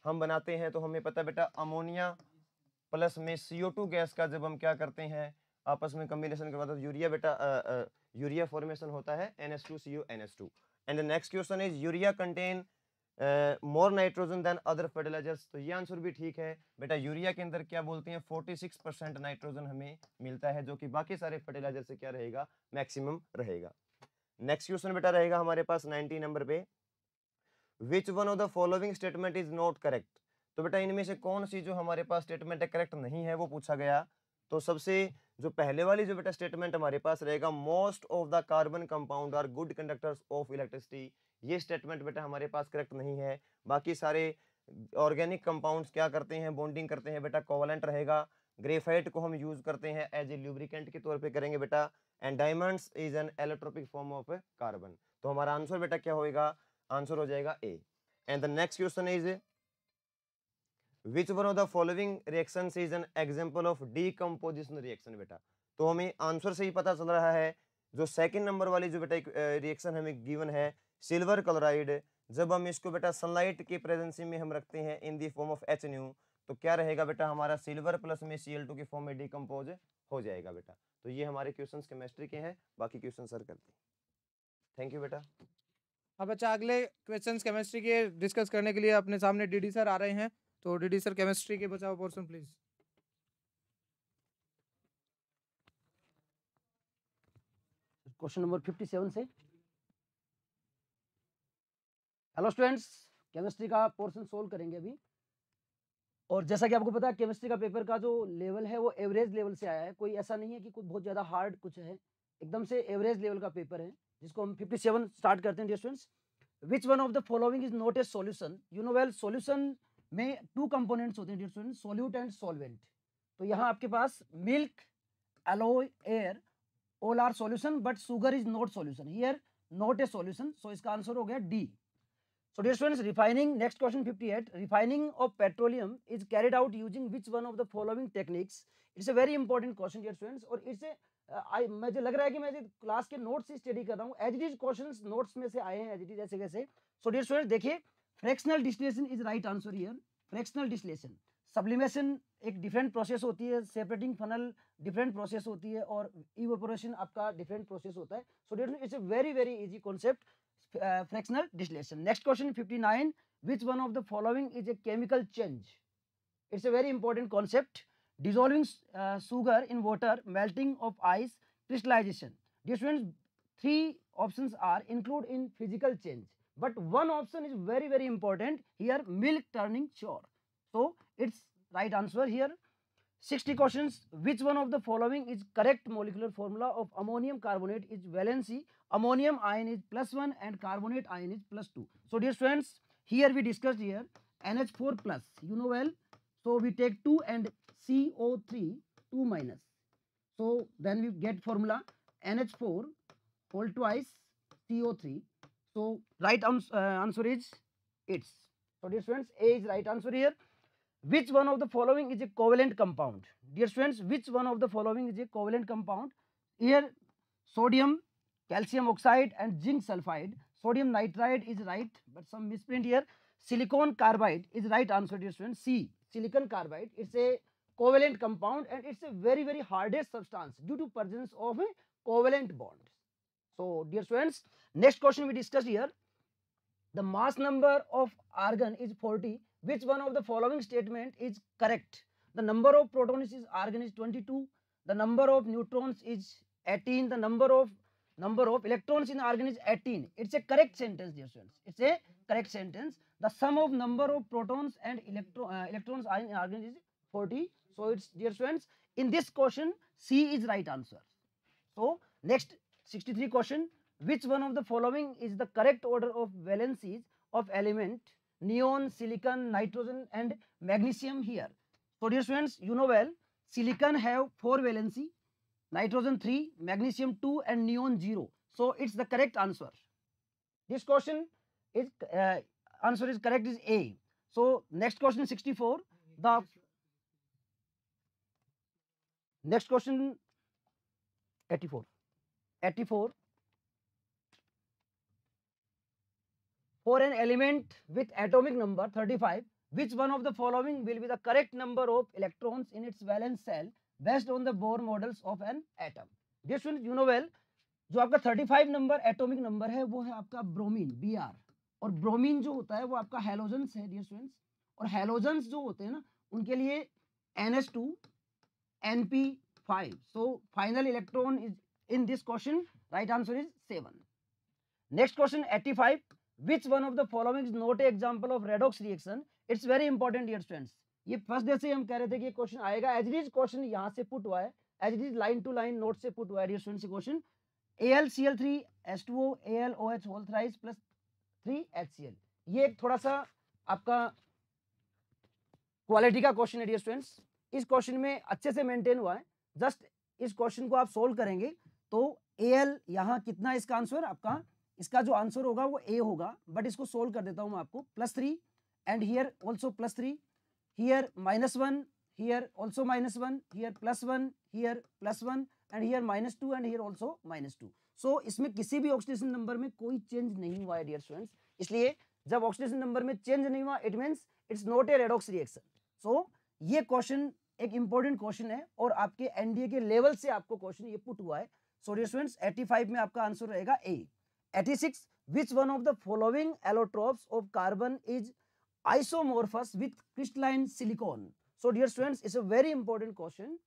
हम बनाते हैं तो हमें पता बेटा अमोनिया प्लस में सी गैस का जब हम क्या करते हैं आपस में कम्बिनेशन करवाते तो यूरिया बेटा आ, आ, यूरिया फॉर्मेशन होता है N S two C U N S two and next question is urea contain more nitrogen than other fertilizers तो ये आंसर भी ठीक है बेटा यूरिया के अंदर क्या बोलते हैं 46 परसेंट नाइट्रोजन हमें मिलता है जो कि बाकी सारे फर्टिलाइजर से क्या रहेगा मैक्सिमम रहेगा नेक्स्ट क्वेश्चन बेटा रहेगा हमारे पास 90 नंबर पे which one of the following statement is not correct तो बेटा इनमें से कौन सी जो हमारे पास स्टेटमेंट है करेक्ट नहीं है वो पूछा गया तो सबसे जो पहले वाली जो बेटा स्टेटमेंट हमारे पास रहेगा most of the carbon compound are good conductors of electricity ये स्टेटमेंट बेटा हमारे पास करेक्ट नहीं है बाकी सारे ऑर्गेनिक कंपाउंड्स क्या करते हैं बॉन्डिंग करते हैं बेटा कोवलेंट रहेगा ग्रेफाइट को हम यूज़ करते हैं एज ए ल्यूब्रिकेंट के तौर पे करेंगे बेटा and diamonds is an allotropic form of carbon तो हमारा आंसर बेटा क्या होएगा आंसर हो जाएगा A and the next question is which one of the following reaction is an example of decomposition reaction बेटा तो हमें आंसर से ही पता चल रहा है जो सेकेंड नंबर वाली जो बेटा रिएक्शन हमें गिवन है सिल्वर क्लोराइड जब हम इसको बेटा सनलाइट की प्रेजेंसी में हम रखते हैं in the form of H न्यू तो क्या रहेगा बेटा हमारा सिल्वर प्लस में सी के फॉर्म में डिकम्पोज हो जाएगा बेटा तो ये हमारे क्वेश्चन केमिस्ट्री के हैं बाकी क्वेश्चन सर करते थैंक यू बेटा अब अच्छा अगले क्वेश्चन केमिस्ट्री के डिस्कस करने के लिए अपने सामने डीडी सर आ रहे हैं तो डीडी सर केमिस्ट्री के बचाओ पोर्सन प्लीज़ क्वेश्चन नंबर 57 से हेलो स्टूडेंट्स केमिस्ट्री का पोर्शन सोल्व करेंगे अभी और जैसा कि आपको पता है केमिस्ट्री का पेपर का जो लेवल है वो एवरेज लेवल से आया है कोई ऐसा नहीं है कि कुछ बहुत ज़्यादा हार्ड कुछ है एकदम से एवरेज लेवल का पेपर है जिसको हम फिफ्टी सेवन स्टार्ट करते हैं students which one of the following is not a solution you know well में टू कम्पोनेंट्स होते हैं dear students solute and solvent तो यहाँ आपके पास milk alloy air all are solution but sugar is not solution here not a solution so इसका answer हो गया D So dear students, refining, next question 58, refining of petroleum is carried out using which one of the following techniques? It's a very important question dear students और it's I मुझे लग रहा है कि मैं क्लास के नोट्स ही study कर रहा हूँ as it is question notes में से आए हैं एज इट इज ऐसे कैसे सो डियर स्टूडेंट्स देखिए fractional distillation is right answer here fractional distillation sublimation एक डिफरेंट प्रोसेस होती है सेपरेटिंग फनल डिफरेंट प्रोसेस होती है और इवोपोरेशन आपका डिफरेंट प्रोसेस होता है so dear it's a very very easy concept uh, fractional distillation. Next question 59, which one of the following is a chemical change? It's a very important concept. Dissolving uh, sugar in water, melting of ice, crystallization. Dear students, three options are include in physical change. But one option is very, very important here, milk turning sour. So, it's right answer here. 60 questions, which one of the following is correct molecular formula of ammonium carbonate is valency ammonium ion is plus 1 and carbonate ion is plus 2. So dear friends, here we discussed here NH4 plus, you know well. So we take 2 and CO3, 2 minus. So then we get formula NH4 whole twice CO3. So right answer, uh, answer is it's. So dear friends, A is right answer here. Which one of the following is a covalent compound? Dear friends, which one of the following is a covalent compound? Here sodium calcium oxide and zinc sulfide. Sodium nitride is right, but some misprint here. Silicon carbide is right answer dear students. C, silicon carbide. It's a covalent compound and it's a very, very hardest substance due to presence of a covalent bond. So, dear students, next question we discuss here. The mass number of argon is 40. Which one of the following statement is correct? The number of protons is argon is 22. The number of neutrons is 18. The number of number of electrons in argon is 18 it's a correct sentence dear students it's a correct sentence the sum of number of protons and electro, uh, electrons in argon is 40 so it's dear students in this question c is right answer so next 63 question which one of the following is the correct order of valencies of element neon silicon nitrogen and magnesium here so dear students you know well silicon have four valency nitrogen 3, magnesium 2 and neon 0. So it's the correct answer. This question is uh, answer is correct is A. So next question 64 the next question 84 84 for an element with atomic number 35 which one of the following will be the correct number of electrons in its valence cell based on the Bohr models of an atom dear student you know well जो आपका 35 number atomic number है वो है आपका bromine B और bromine जो होता है वो आपका हेलोजेंस है डियर स्टूडेंट्स और हेलोजेंस जो होते हैं ना उनके लिए N S two N P five so final electron is in this question right answer is seven next question eighty five which one of the following not a example of redox reaction it's very important dear students ये first day से हम कह रहे थे कि ये question आएगा as is question यहाँ से पुट हुआ है as is line to line note से पुट हुआ है स्टूडेंट से question A L C L three S two O A L O H whole thrice plus three H C L ये एक थोड़ा सा आपका क्वालिटी का क्वेश्चन है डियर स्टूडेंट्स इस क्वेश्चन में अच्छे से मेंटेन हुआ है जस्ट इस क्वेश्चन को आप सोल्व करेंगे तो ए एल यहाँ कितना इसका आंसर आपका इसका जो आंसर होगा वो ए होगा बट इसको सोल्व कर देता हूँ मैं आपको plus three and here also plus three here minus 1 here also minus 1 here plus 1 here plus 1 and here minus two and here also minus two so इसमें किसी भी ऑक्सीडेशन नंबर में कोई चेंज नहीं हुआ है डियर स्टूडेंट्स इसलिए जब ऑक्सीडेशन नंबर में चेंज नहीं हुआ it means it's not a redox reaction so ये क्वेश्चन एक इंपॉर्टेंट क्वेश्चन है और आपके एनडीए के लेवल से आपको क्वेश्चन ये पुट हुआ है सो डियर स्टूडेंट्स 85 में आपका आंसर रहेगा A 86 which one of the following allotropes of carbon is isomorphous with crystalline silicon so dear students it's a very important question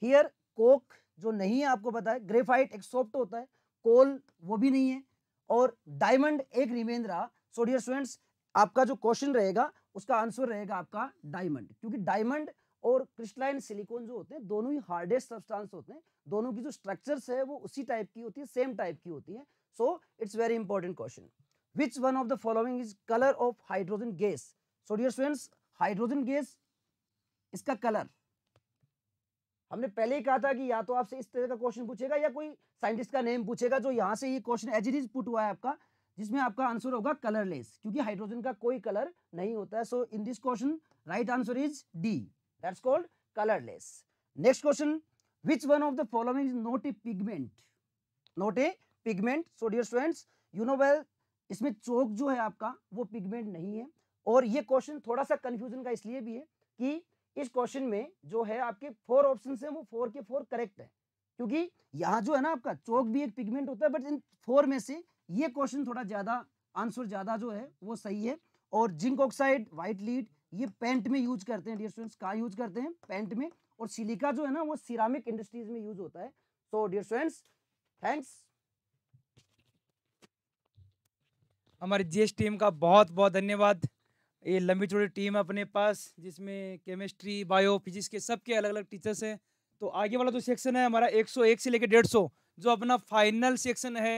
here coke जो नहीं है आपको पता है graphite एक soft होता है coal वो भी नहीं है और डायमंड एक remain रहा so dear students आपका जो क्वेश्चन रहेगा उसका आंसर रहेगा आपका डायमंड क्योंकि डायमंड और क्रिस्टलाइन सिलिकॉन जो होते हैं दोनों ही हार्डेस्ट सब्सटेंस होते हैं दोनों की जो स्ट्रक्चर्स है वो उसी टाइप की होती है सेम टाइप की होती है so it's very important question which one of the following is colour of hydrogen gas so dear students hydrogen gas इसका कलर हमने पहले ही कहा था कि या तो आपसे इस तरह का क्वेश्चन पूछेगा या कोई साइंटिस्ट का नेम पूछेगा जो यहाँ से ये question as it is put हुआ है आपका जिसमें आपका आंसर होगा कलरलेस क्योंकि हाइड्रोजन का कोई कलर नहीं होता है so in this question right answer is D that's called colourless next question which one of the following is not a pigment not a pigment so dear students you know well इसमें chalk जो है आपका वो pigment नहीं है और ये question थोड़ा सा कन्फ्यूजन का इसलिए भी है कि इस क्वेश्चन में जो है आपके फोर ऑप्शन है वो फोर के फोर करेक्ट है क्योंकि यहाँ जो है ना आपका चौक भी एक पिगमेंट होता है बट इन फोर में से ये क्वेश्चन थोड़ा ज़्यादा आंसर ज़्यादा जो है वो सही है और जिंक ऑक्साइड व्हाइट लीड ये पेंट में यूज करते हैं डियर स्टूडेंट्स कहाँ यूज करते हैं पेंट में और सिलिका जो है ना वो सिरामिक इंडस्ट्रीज में यूज होता है तो डियर स्टूडेंट्स थैंक्स हमारी जीएस टीम का बहुत बहुत धन्यवाद ये लंबी चौड़ी टीम है अपने पास जिसमें केमिस्ट्री बायो फिजिक्स के सबके अलग अलग टीचर्स हैं तो आगे वाला जो सेक्शन है हमारा 101 से लेकर 150 जो अपना फाइनल सेक्शन है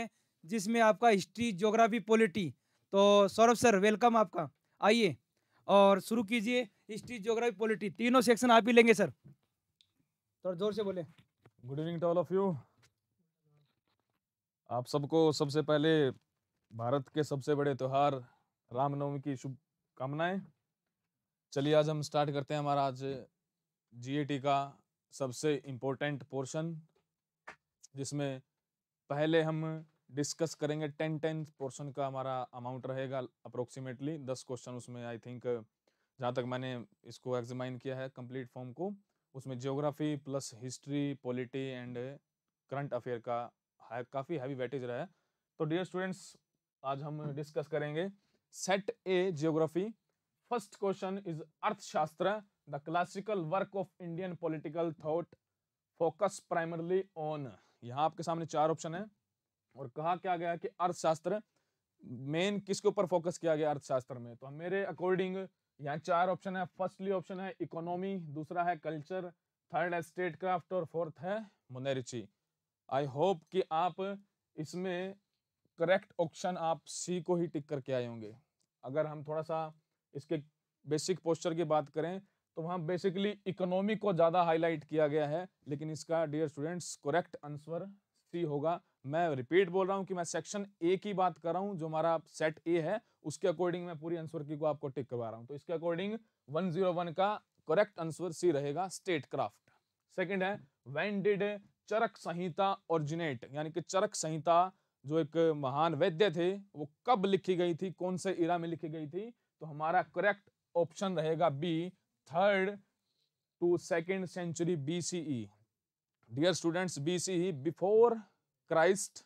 जिसमें आपका हिस्ट्री ज्योग्राफी पॉलिटी तो सौरभ सर वेलकम आपका आइए और शुरू कीजिए हिस्ट्री ज्योग्राफी पॉलिटी तीनों सेक्शन आप ही लेंगे सर थोड़ा जोर से बोले good evening to all of you आप सबको सबसे पहले भारत के सबसे बड़े त्यौहार रामनवमी की शुभ कामनाएं चलिए आज हम स्टार्ट करते हैं हमारा आज जीएटी का सबसे इम्पोर्टेंट पोर्शन जिसमें पहले हम डिस्कस करेंगे टेन टेन पोर्शन का हमारा अमाउंट रहेगा अप्रोक्सीमेटली दस क्वेश्चन उसमें आई थिंक जहाँ तक मैंने इसको एग्जामाइन किया है कंप्लीट फॉर्म को उसमें geography plus history polity and current affair का है काफ़ी हैवी वेटेज रहा है तो डियर स्टूडेंट्स आज हम डिस्कस करेंगे set A geography first question is Arthashastra the classical work of Indian political thought focus primarily on यहाँ आपके सामने चार ऑप्शन है और कहा क्या गया कि अर्थशास्त्र मेन किसके ऊपर फोकस किया गया अर्थशास्त्र में तो मेरे अकॉर्डिंग यहाँ चार ऑप्शन है फर्स्टली ऑप्शन है इकोनॉमी दूसरा है कल्चर थर्ड है स्टेट क्राफ्ट और फोर्थ है मोनेरिची आई होप कि आप इसमें करेक्ट ऑप्शन आप सी को ही टिक करके आए होंगे अगर हम थोड़ा सा इसके बेसिक पोस्चर की बात करें तो वहाँ बेसिकली इकोनॉमी को ज़्यादा हाईलाइट किया गया है लेकिन इसका dear students correct answer C होगा मैं रिपीट बोल रहा हूँ कि मैं सेक्शन ए की बात कर रहा हूँ जो हमारा सेट ए है उसके अकॉर्डिंग मैं पूरी आंसर की को आपको टिक करवा रहा हूँ तो इसके अकॉर्डिंग 101 का करेक्ट आंसर सी रहेगा स्टेट क्राफ्ट सेकेंड है when did Charaka Samhita originate यानी कि चरक संहिता जो एक महान वैद्य थे वो कब लिखी गई थी कौन से इरा में लिखी गई थी तो हमारा करेक्ट ऑप्शन रहेगा B third to second century B dear students B C before Christ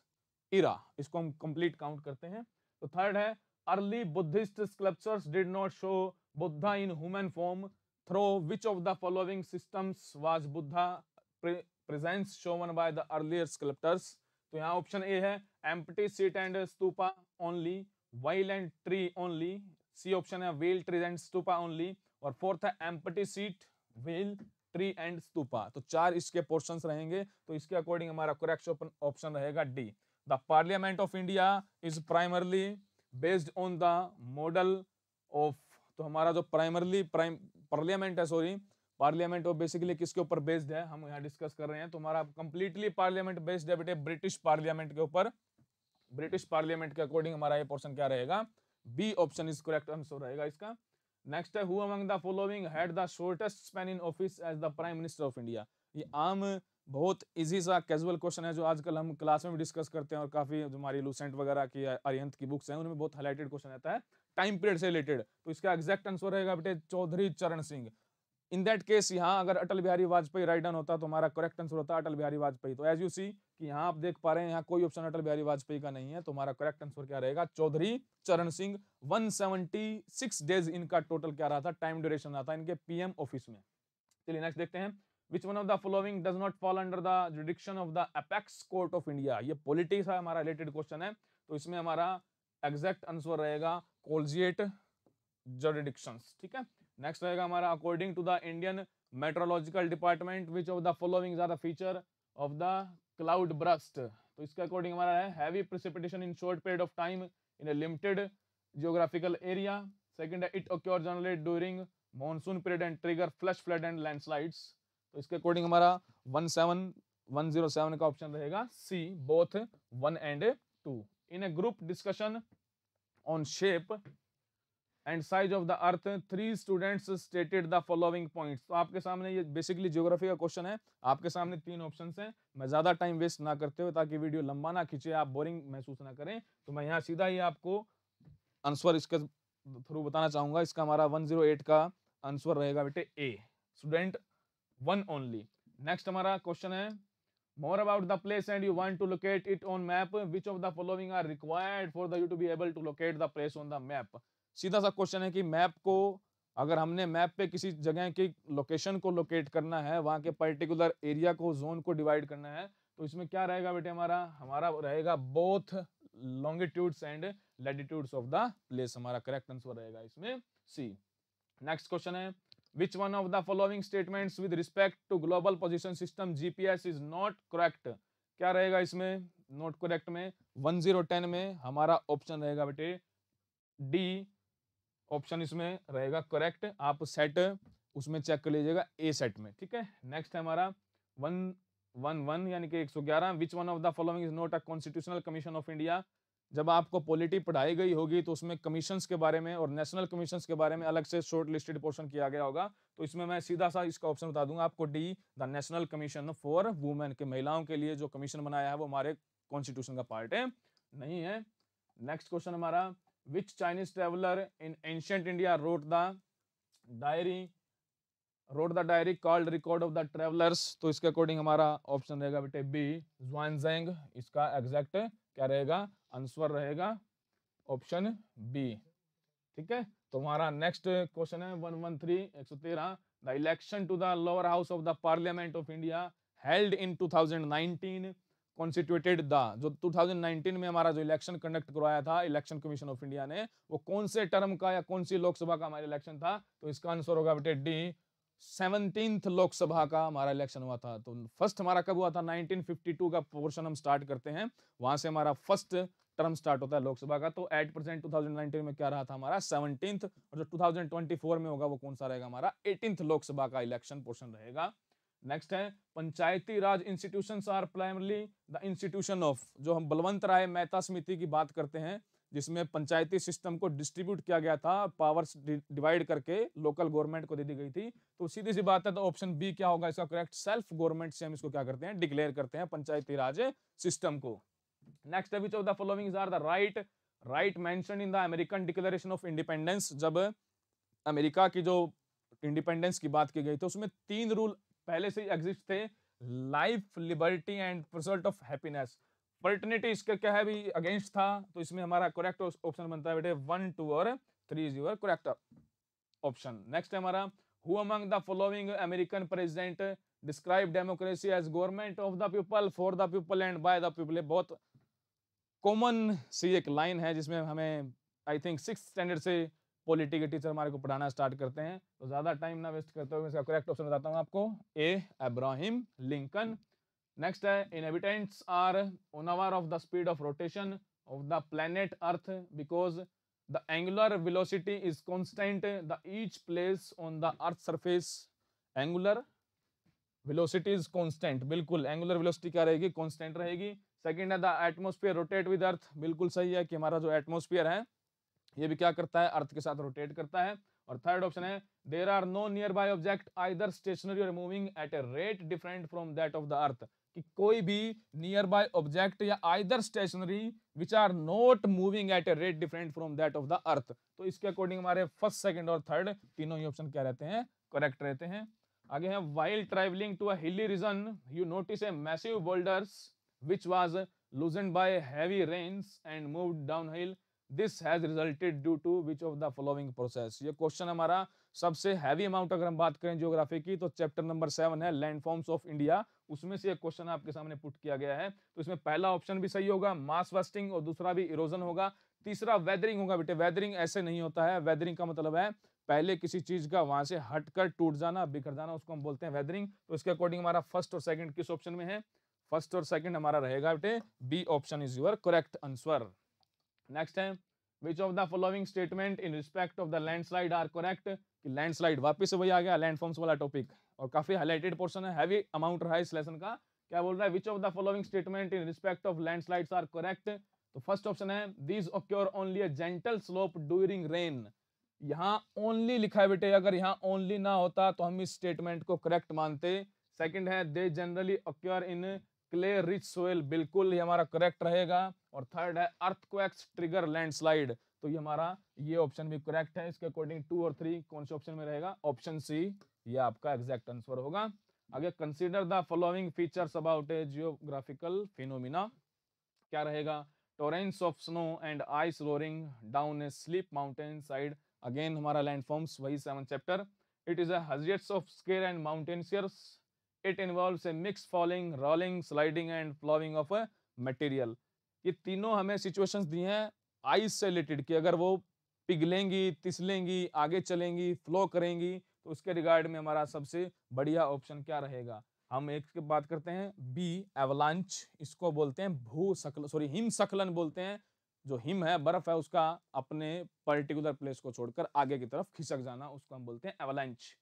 era इसको हम कंप्लीट काउंट करते हैं तो थर्ड है early Buddhist sculptures did not show Buddha in human form through which of the following systems was Buddha presence shown by the earlier sculptors तो यहाँ option A है empty seat and stupa only wheel and tree only C option है wheel tree and stupa only और fourth है empty seat wheel tree and stupa तो चार इसके portions रहेंगे तो इसके अकॉर्डिंग हमारा करेक्ट ऑप्शन रहेगा D the parliament of India is primarily based on the model of तो हमारा जो प्राइमरली प्राइम पार्लियामेंट है सॉरी पार्लियामेंट वो बेसिकली किसके ऊपर बेस्ड है हम यहाँ डिस्कस कर रहे हैं तो हमारा कंप्लीटली पार्लियामेंट बेस्ड है बेटे ब्रिटिश पार्लियामेंट के ऊपर ब्रिटिश पार्लियामेंट के अकॉर्डिंग हमारा ये पोर्सन क्या रहेगा B option is correct answer रहेगा इसका नेक्स्ट है who among the following had the shortest span in office as the prime minister of India ये आम बहुत इजी सा कैजुअल क्वेश्चन है जो आजकल हम क्लास में भी डिस्कस करते हैं और काफी जो हमारी लूसेंट वगैरह की अरियंत की बुक्स हैं उनमें बहुत हाईलाइटेड क्वेश्चन आता है टाइम पीरियड से रिलेटेड तो इसका एग्जैक्ट आंसर रहेगा बेटे चौधरी चरण सिंह इन दैट केस यहाँ अगर अटल बिहारी वाजपेयी राइट डन होता तो हमारा करेक्ट आंसर होता अटल बिहारी वाजपेयी तो एज यू सी कि यहाँ आप देख पा रहे हैं यहाँ कोई ऑप्शन अटल बिहारी वाजपेयी का नहीं है तो हमारा करेक्ट आंसर क्या रहेगा चौधरी चरण सिंह 176 डेज इनका टोटल क्या रहा था टाइम ड्यूरेशन रहा था इनके पीएम ऑफिस में चलिए नेक्स्ट देखते हैं which one of the following does not fall under the jurisdiction of the apex court of India ये पॉलिटिक्स है हमारा रिलेटेड क्वेश्चन है तो इसमें हमारा एग्जैक्ट आंसर रहेगा कोलजिएट जरिडिक्शंस ठीक है नेक्स्ट रहेगा हमारा according to the Indian meteorological department which of the following are the feature of the cloud burst तो इसके अकॉर्डिंग हमारा है heavy precipitation in short period of time in a limited geographical area second है it occur generally during monsoon period and trigger flash flood and landslides तो इसके according हमारा one seven का option रहेगा C both one and two in a group discussion on shape and size of the earth three students stated the following point तो आपके सामने ये basically geography का क्वेश्चन है आपके सामने तीन ऑप्शन हैं मैं ज़्यादा टाइम वेस्ट ना करते हुए ताकि वीडियो लंबा ना खींचे आप बोरिंग महसूस ना करें तो मैं यहाँ सीधा ही आपको आंसर इसके थ्रू बताना चाहूंगा इसका हमारा 108 का आंसर रहेगा बेटे A student one only next हमारा क्वेश्चन है more about the place and you want to locate it on map which of the following are required for the you to be able to locate the place on the map सीधा सा question है कि map को अगर हमने map पे किसी जगह की लोकेशन को लोकेट करना है वहाँ के पर्टिकुलर एरिया को जोन को डिवाइड करना है तो इसमें क्या रहेगा बेटे हमारा हमारा रहेगा both longitudes and latitudes of the place हमारा करेक्ट आंसर रहेगा इसमें सी नेक्स्ट क्वेश्चन है which one of the following statement with respect to global position system gps is not correct क्या रहेगा इसमें नॉट करेक्ट में वन जीरो टेन में हमारा ऑप्शन रहेगा बेटे डी ऑप्शन इसमें रहेगा करेक्ट आप सेट उसमें चेक कर लीजिएगा ए सेट में ठीक है नेक्स्ट है हमारा वन वन वन यानी कि एक सौ ग्यारह which one of the following is not a constitutional commission of India जब आपको पॉलिटी पढ़ाई गई होगी तो उसमें कमीशंस के बारे में और नेशनल कमीशंस के बारे में अलग से शॉर्ट लिस्टेड पोर्शन किया गया होगा तो इसमें मैं सीधा सा इसका ऑप्शन बता दूंगा आपको D the national commission for women के महिलाओं के लिए जो कमीशन बनाया है वो हमारे कॉन्स्टिट्यूशन का पार्ट है नहीं है नेक्स्ट क्वेश्चन हमारा which Chinese traveler in ancient India wrote the diary wrote the diary called record of the travellers तो इसके अकॉर्डिंग हमारा ऑप्शन रहेगा बेटे बी जेंग इसका एग्जैक्ट क्या रहेगा आंसर रहेगा ऑप्शन बी ठीक है तो हमारा नेक्स्ट क्वेश्चन है वन वन थ्री एक सौ तेरह the election to the lower house of the parliament of India held in two thousand nineteen constituted the जो 2019 में हमारा जो इलेक्शन कंडक्ट करवाया था इलेक्शन कमीशन ऑफ इंडिया ने वो कौन से टर्म का या कौन सी लोकसभा का हमारा इलेक्शन था तो इसका आंसर होगा बेटे डी सेवनटीन लोकसभा का हमारा इलेक्शन हुआ था तो फर्स्ट हमारा कब हुआ था 1952 का पोर्शन हम स्टार्ट करते हैं वहां से हमारा फर्स्ट टर्म स्टार्ट होता है लोकसभा का तो एट परसेंट टू में क्या रहा था हमारा सेवनटीन और जो 2024 में होगा वो कौन सा रहेगा हमारा एटीन लोकसभा का इलेक्शन पोर्शन रहेगा नेक्स्ट है Panchayati Raj institution are primarily the institution of जो हम बलवंत राय मेहता समिति की बात करते हैं जिसमें पंचायती सिस्टम को डिस्ट्रीब्यूट किया गया था पावर्स डिवाइड करके लोकल गवर्नमेंट को दे दी गई थी तो सीधी सी बात है तो ऑप्शन बी क्या होगा इसका करेक्ट सेल्फ गवर्नमेंट से हम इसको क्या करते हैं डिक्लेयर करते हैं पंचायती राज सिस्टम को नेक्स्ट है which of the following are the right right mention in the American declaration of independence जब अमेरिका की जो इंडिपेंडेंस की बात की गई तो उसमें तीन रूल पहले से ही एग्जिस्ट थे life liberty and result of happiness opportunity इसका क्या है भी अगेंस्ट था तो इसमें हमारा करेक्ट ऑप्शन बनता है बेटे वन टू और three is your correct option next है हमारा who among the following American president describe democracy as government of the people for the people and by the people बहुत कॉमन सी एक लाइन है जिसमें हमें आई थिंक सिक्स स्टैंडर्ड से पॉलिटी के टीचर हमारे को पढ़ाना स्टार्ट करते हैं तो ज्यादा टाइम ना वेस्ट करते हुए करेक्ट ऑप्शन बताता हूँ आपको ए एब्राहिम लिंकन नेक्स्ट है inhabitants are unaware of the speed of rotation of the planet earth because the angular velocity is constant the each place on the earth surface angular velocity is constant बिल्कुल angular velocity क्या रहेगी constant रहेगी second है the atmosphere rotate with earth बिल्कुल सही है कि हमारा जो एटमोस्फियर है ये भी क्या करता है अर्थ के साथ रोटेट करता है और थर्ड ऑप्शन है there are no nearby object either stationary और moving at a rate different from that of the earth कि कोई भी नियर बाय ऑब्जेक्ट या either stationary which are not moving at a rate different from that of the earth तो इसके according हमारे first second और थर्ड तीनों ही ऑप्शन क्या रहते हैं करेक्ट रहते हैं आगे है wild travelling to a hilly region you notice a massive boulders which was loosened by heavy rains and move down hill this has resulted due to which of the following process ये question हमारा सबसे heavy amount अगर हम बात करें geography की तो chapter number seven है लैंडफॉर्म्स ऑफ इंडिया उसमें से एक क्वेश्चन आपके सामने पुट किया गया है तो इसमें पहला ऑप्शन भी सही होगा मास वेस्टिंग और दूसरा भी इरोजन होगा तीसरा वेदरिंग होगा बेटे वेदरिंग ऐसे नहीं होता है वेदरिंग का मतलब है पहले किसी चीज का वहां से हटकर टूट जाना बिखर जाना उसको हम बोलते हैं वेदरिंग तो इसके अकॉर्डिंग हमारा फर्स्ट और सेकंड किस ऑप्शन में है फर्स्ट और सेकंड हमारा रहेगा बेटे B option is your correct answer next है which of the following statement in respect of the landslide are correct कि लैंडस्लाइड वापस वही आ गया लैंडफॉर्म्स वाला टॉपिक और काफी हाईलाइटेड पोर्शन है हैवी अमाउंट रहा है इस लेसन का क्या बोल रहा है which of the following statement in respect of landslides are correct तो फर्स्ट ऑप्शन है these occur only a gentle slope during rain यहाँ ओनली लिखा है बेटे अगर यहाँ ओनली ना होता तो हम इस स्टेटमेंट को करेक्ट मानते सेकंड है they generally occur in clay rich soil बिल्कुल ही हमारा करेक्ट रहेगा और थर्ड है अर्थक्वेक्स ट्रिगर लैंडस्लाइड तो ये हमारा ये ऑप्शन भी करेक्ट है इसके अकॉर्डिंग टू और थ्री कौन से ऑप्शन में रहेगा ऑप्शन सी ये आपका एग्जैक्ट आंसर होगा आगे consider the following features about a geographical phenomena क्या रहेगा torrents of snow and ice roaring down a steep mountain side again हमारा लैंडफॉर्म्स वही सेवन चैप्टर इट इज अजियट्स of skiers and mountaineers it involve a mix falling rolling sliding and flowing of a material ये तीनों हमें situations दी हैं ice से related कि अगर वो पिघलेंगी तिसलेंगी आगे चलेंगी फ्लो करेंगी तो उसके रिगार्ड में हमारा सबसे बढ़िया ऑप्शन क्या रहेगा हम एक बात करते हैं बी एवलांच इसको बोलते हैं भू सकल सॉरी हिम सकलन बोलते हैं जो हिम है बर्फ है उसका अपने पर्टिकुलर प्लेस को छोड़कर आगे की तरफ खिसक जाना उसको हम बोलते हैं एवलांच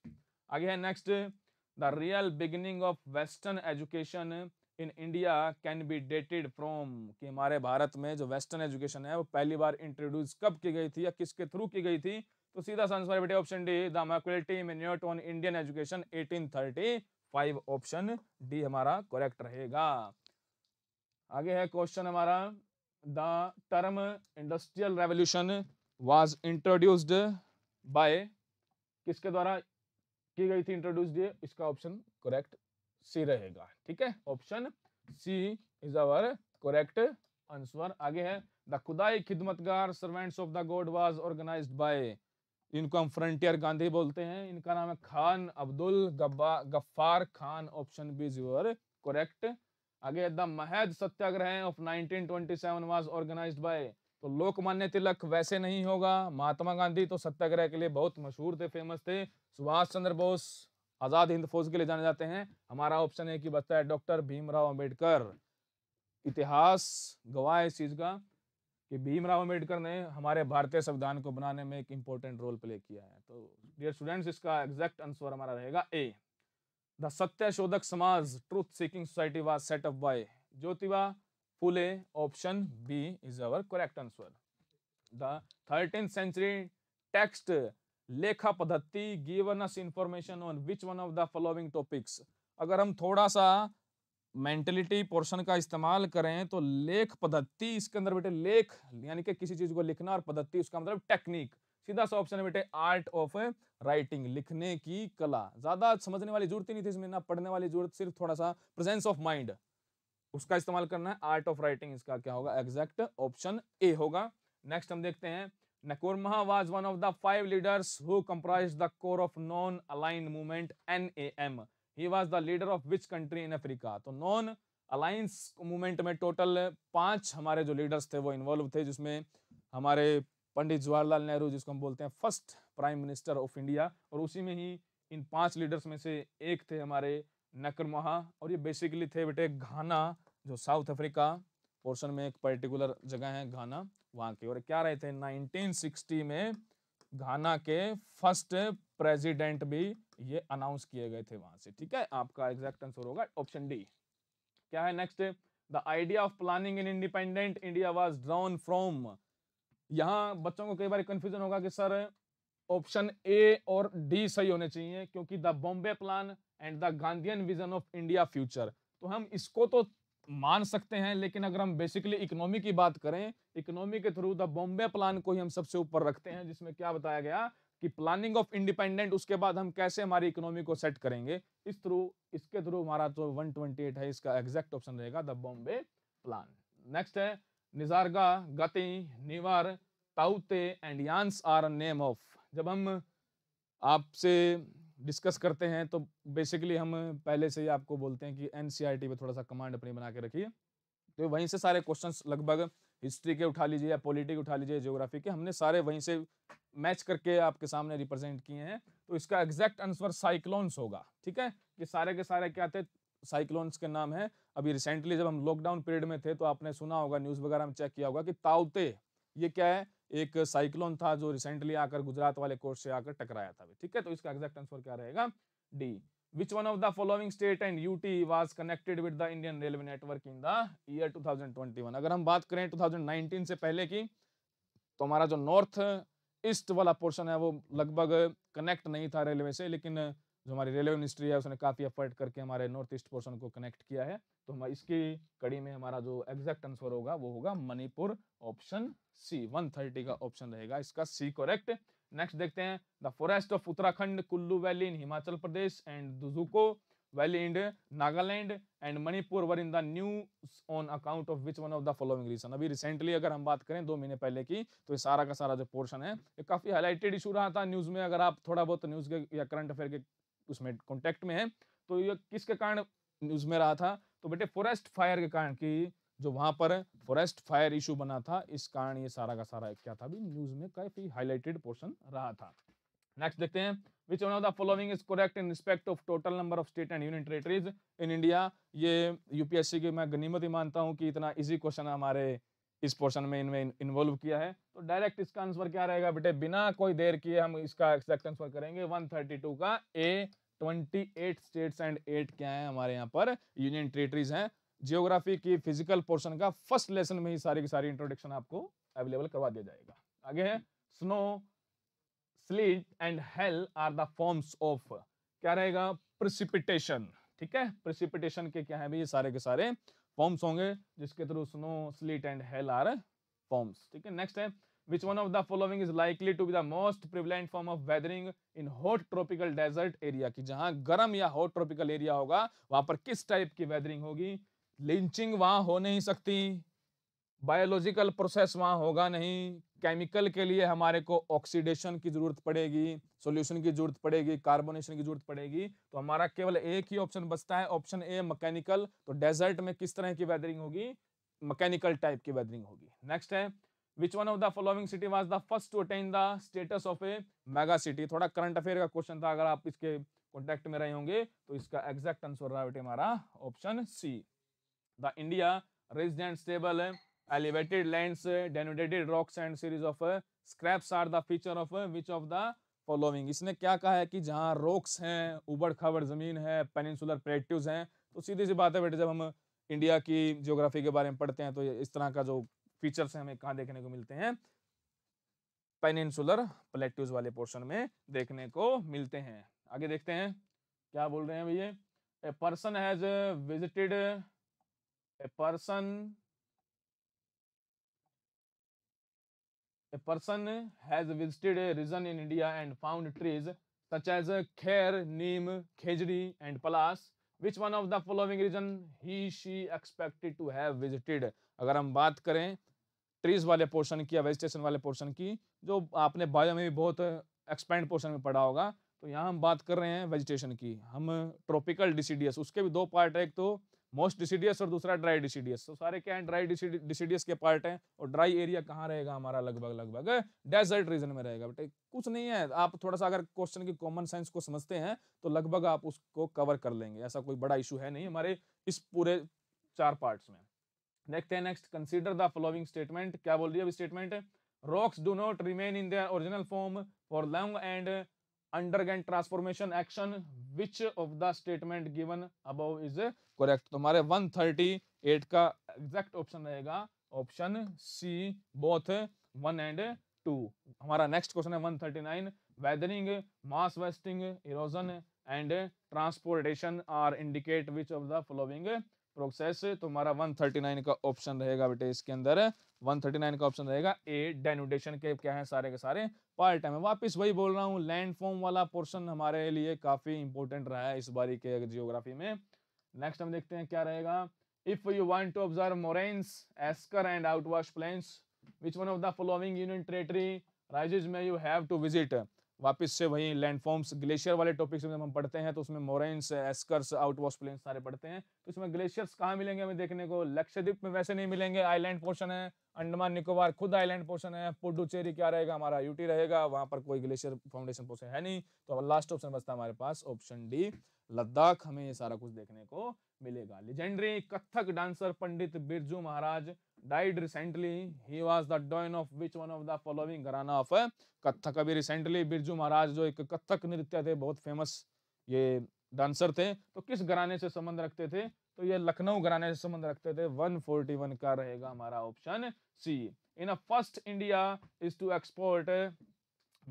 आगे है next the real beginning of western education in India can be dated from कि हमारे भारत में जो वेस्टर्न एजुकेशन है वो पहली बार इंट्रोड्यूस कब की गई थी या किसके थ्रू की गई थी तो सीधा आंसर बेटे option D the Macaulay minute on Indian education 1835 option D हमारा करेक्ट रहेगा आगे है क्वेश्चन हमारा the term industrial revolution was introduced by किसके द्वारा की गई थी डी इसका ऑप्शन करेक्ट सी रहेगा ठीक है option C is our correct answer आगे है the Khudai Khidmatgar servants of the God was organised by इनको हम फ्रंटियर गांधी बोलते हैं इनका नाम है Khan Abdul Gaffar Khan option B is your correct आगे the Mahad Satyagraha of 1927 was organised by तो लोकमान्य तिलक वैसे नहीं होगा महात्मा गांधी तो सत्याग्रह के लिए बहुत मशहूर थे फेमस थे सुभाष चंद्र बोस आज़ाद हिंद फौज के लिए जाने जाते हैं हमारा ऑप्शन है कि बचता है डॉक्टर भीमराव अम्बेडकर इतिहास गवाह है इस चीज़ का कि भीमराव अम्बेडकर ने हमारे भारतीय संविधान को बनाने में एक इम्पोर्टेंट रोल प्ले किया है तो डियर स्टूडेंट्स इसका एग्जैक्ट आंसर हमारा रहेगा A the Satyashodhak Samaj truth seeking society was set up by Jyotiba Phule option B is our correct answer the thirteen century text Lekha Paddhati given us information on which one of the following topics अगर हम थोड़ा सा mentality portion का इस्तेमाल करें तो लेख पद्धति इसके अंदर बेटे लेख यानी कि किसी चीज को लिखना और पद्धति उसका मतलब टेक्निक सीधा सा ऑप्शन है बेटे आर्ट ऑफ राइटिंग लिखने की कला ज्यादा समझने वाली जरूरत ही नहीं थी इसमें ना पढ़ने वाली जरूरत सिर्फ थोड़ा सा प्रेजेंस ऑफ माइंड उसका इस्तेमाल करना है आर्ट ऑफ राइटिंग इसका क्या होगा एग्जैक्ट ऑप्शन ए होगा नेक्स्ट हम देखते हैं Nkrumah was one of the five leaders who comprised the core of non-aligned movement NAM. He was the leader of which country in Africa? तो non alliance movement में total पांच हमारे जो leaders थे वो इन्वॉल्व थे जिसमें हमारे पंडित जवाहरलाल नेहरू जिसको हम बोलते हैं first prime minister of India और उसी में ही इन पांच लीडर्स में से एक थे हमारे नकरमहा और ये बेसिकली थे बेटे घाना जो साउथ अफ्रीका पोर्शन में एक पर्टिकुलर जगह है घाना वहां के और क्या रहे थे 1960 में घाना के फर्स्ट प्रेसिडेंट भी ये अनाउंस किए गए थे वहां से ठीक है आपका एग्जैक्ट आंसर होगा ऑप्शन डी क्या है next the idea of planning in independent India was drawn from यहाँ बच्चों को कई बार कंफ्यूजन होगा कि सर ऑप्शन ए और डी सही होने चाहिए क्योंकि the Bombay plan and the Gandhian vision of India future तो हम इसको तो मान सकते हैं लेकिन अगर हम बेसिकली इकोनॉमी की बात करें इकोनॉमी के थ्रू द बॉम्बे प्लान को ही हम सबसे ऊपर रखते हैं जिसमें क्या बताया गया कि प्लानिंग ऑफ इंडिपेंडेंट उसके बाद हम कैसे हमारी इकोनॉमी को सेट करेंगे इस थ्रू इसके थ्रू हमारा जो वन ट्वेंटी एट है इसका एग्जैक्ट ऑप्शन रहेगा द बॉम्बे प्लान नेक्स्ट है निजारगा गति निवर ताउते and Yaas are name of जब हम आपसे डिस्कस करते हैं तो बेसिकली हम पहले से ही आपको बोलते हैं कि एन पे थोड़ा सा कमांड अपनी बना के रखिए तो वहीं से सारे क्वेश्चन लगभग हिस्ट्री के उठा लीजिए या पॉलिटिक उठा लीजिए जियोग्राफी के हमने सारे वहीं से मैच करके आपके सामने रिप्रेजेंट किए हैं तो इसका एग्जैक्ट आंसर साइक्लोन्स होगा ठीक है कि सारे के सारे क्या थे साइक्लोन्स के नाम है अभी रिसेंटली जब हम लॉकडाउन पीरियड में थे तो आपने सुना होगा न्यूज़ वगैरह में चेक किया होगा कि ताउते ये क्या है एक साइक्लोन था जो रिसेंटली आकर गुजरात वाले कोर्स से आकर टकराया था ठीक है तो इसका एग्जैक्ट आंसर क्या रहेगा D which one of the following state and UT was connected with the Indian railway network in the year 2021 अगर हम बात करें टू से पहले की तो हमारा जो नॉर्थ ईस्ट वाला पोर्शन है वो लगभग कनेक्ट नहीं था रेलवे से लेकिन जो हमारी रेलवे मिनिस्ट्री है उसने काफ़ी एफर्ट करके हमारे नॉर्थ ईस्ट पोर्शन को कनेक्ट किया है तो हम इसकी कड़ी में हमारा जो एग्जैक्ट आंसर होगा वो होगा Manipur option C one thirty का ऑप्शन रहेगा इसका सी करेक्ट नेक्स्ट देखते हैं the forest of Uttarakhand Kullu valley in Himachal Pradesh and Dzukou valley in Nagaland and Manipur were in the news on account of which one of the following reason अभी recently अगर हम बात करें दो महीने पहले की तो ये सारा का सारा जो पोर्शन है ये काफी हाईलाइटेड इशू रहा था न्यूज में अगर आप थोड़ा बहुत न्यूज के या करंट अफेयर के उसमें कॉन्टेक्ट में है तो ये किसके कारण न्यूज में रहा था तो बेटे फॉरेस्ट फायर के कारण की जो वहां पर फॉरेस्ट फायर इशू बना था इस कारण ये सारा का सारा क्या था भी न्यूज में काफी हाईलाइटेड पोर्शन रहा था नेक्स्ट देखते हैं which one of the following is correct in respect of total number of state and union territories in India ये यूपीएससी के मैं गनीमत ही मानता हूँ कि इतना इजी क्वेश्चन हमारे इस पोर्शन में इनमें इन्वॉल्व किया है तो डायरेक्ट इसका आंसर क्या रहेगा बेटे बिना कोई देर किए हम इसका एक्सैक्ट आंसर करेंगे वन का ए 28 स्टेट्स एंड 8 क्या है हमारे यहाँ पर यूनियन टेरेटरीज हैं जियोग्राफी की फिजिकल पोर्शन का फर्स्ट लेसन में ही सारी की सारी इंट्रोडक्शन आपको अवेलेबल करवा दिया जाएगा आगे है snow sleet and hail are the forms of क्या रहेगा प्रिसिपिटेशन ठीक है प्रिसिपिटेशन के क्या है भी ये सारे के सारे फॉर्म्स होंगे जिसके through snow sleet and hail are forms ठीक है नेक्स्ट है Which one of the following is likely to be the most prevalent form of weathering in hot tropical desert area? कि जहां गर्म या hot tropical area होगा वहां पर किस टाइप की weathering होगी लिंचिंग वहां हो नहीं सकती बायोलॉजिकल प्रोसेस वहां होगा नहीं केमिकल के लिए हमारे को ऑक्सीडेशन की ज़रूरत पड़ेगी सॉल्यूशन की ज़रूरत पड़ेगी कार्बोनेशन की ज़रूरत पड़ेगी तो हमारा केवल एक ही ऑप्शन बचता है ऑप्शन ए मैकेनिकल तो डेजर्ट में किस तरह की वेदरिंग होगी मैकेनिकल टाइप की वेदरिंग होगी नेक्स्ट है which one of the following city was the first to attain the status of a mega city थोड़ा करंट अफेयर का क्वेश्चन था अगर आप इसके कॉन्टेक्ट में रहे होंगे तो इसका एग्जैक्ट आंसर रहा बेटे हमारा option C the India resident stable elevated land denudated rocks and series of scarps are the feature of which of the following इसने क्या कहा है कि जहाँ रॉक्स हैं उबड़ खबड़ जमीन है पेनिसुलर प्लेट्यूज हैं तो सीधी सी बात है बेटे जब हम इंडिया की जियोग्राफी के बारे में पढ़ते हैं तो इस तरह का जो फीचर्स हमें कहा देखने को मिलते हैं पेनिनसुलर प्लेट्यूज वाले पोर्शन में देखने को मिलते हैं आगे देखते हैं क्या बोल रहे हैं भैया person has visited a person a person has visited region in India and found trees such as khair neem khejri and palash which one of the following region he she expected to have visited अगर हम बात करें ट्रीज वाले portion की या vegetation वाले portion की जो आपने बायो में भी बहुत एक्सपेंड पोर्शन में पढ़ा होगा तो यहाँ हम बात कर रहे हैं वेजिटेशन की हम ट्रॉपिकल डिसीडियस उसके भी दो पार्ट है एक तो मोस्ट डिसीडियस और दूसरा ड्राई डिसीडियस तो सारे क्या हैं ड्राई डिसीडियस के पार्ट हैं और ड्राई एरिया कहाँ रहेगा हमारा लगभग लगभग डेजर्ट रीजन में रहेगा बेटे कुछ नहीं है आप थोड़ा सा अगर क्वेश्चन की कॉमन साइंस को समझते हैं तो लगभग आप उसको कवर कर लेंगे ऐसा कोई बड़ा इशू है नहीं हमारे इस पूरे चार पार्ट्स में नेक्स्ट है next consider the following statement क्या बोल रही है अभी statement rocks do not remain in their original form for long and undergo transformation action which of the statement given above is correct तुम्हारे 138 का एग्जैक्ट ऑप्शन रहेगा option C both one and two हमारा next question है 139 weathering mass wasting erosion and transportation are indicate which of the following process तो हमारा 139 का option रहेगा बेटे इसके अंदर 139 का ऑप्शन रहेगा ए डेनुडेशन के क्या है सारे के सारे पार्ट टाइम मैं वापस वही बोल रहा हूँ लैंड फॉर्म वाला पोर्शन हमारे लिए काफी इंपॉर्टेंट रहा है इस बारी के जियोग्राफी में नेक्स्ट हम देखते हैं क्या रहेगा if you want to observe moraines eskers and outwash plains which one of the following union territory राइजेज में यू हैव टू विजिट वापस से वही लैंडफॉर्म्स ग्लेशियर वाले टॉपिक्स में जब हम पढ़ते हैं तो उसमें मोरेन्स एस्कर्स आउटवॉश प्लेन सारे पढ़ते हैं तो इसमें ग्लेशियर्स कहाँ मिलेंगे हमें देखने को लक्षद्वीप में वैसे नहीं मिलेंगे आइलैंड पोर्शन है अंडमान निकोबार खुद आइलैंड पोर्शन है पुडुचेरी क्या रहेगा हमारा यूटी रहेगा वहाँ पर कोई ग्लेशियर फाउंडेशन पोर्शन है नहीं तो अब लास्ट ऑप्शन बचता है हमारे पास ऑप्शन डी लद्दाख हमें ये सारा कुछ देखने को मिलेगा legendary Kathak dancer Pandit Birju Maharaj died recently he was the don of which one of the following gharana of Kathak eh, अभी recently बिरजू महाराज जो एक कथक नृत्य थे बहुत फेमस ये डांसर थे तो किस घराने से संबंध रखते थे तो ये लखनऊ घराने से संबंध रखते थे 141 का रहेगा हमारा option C in first India is to export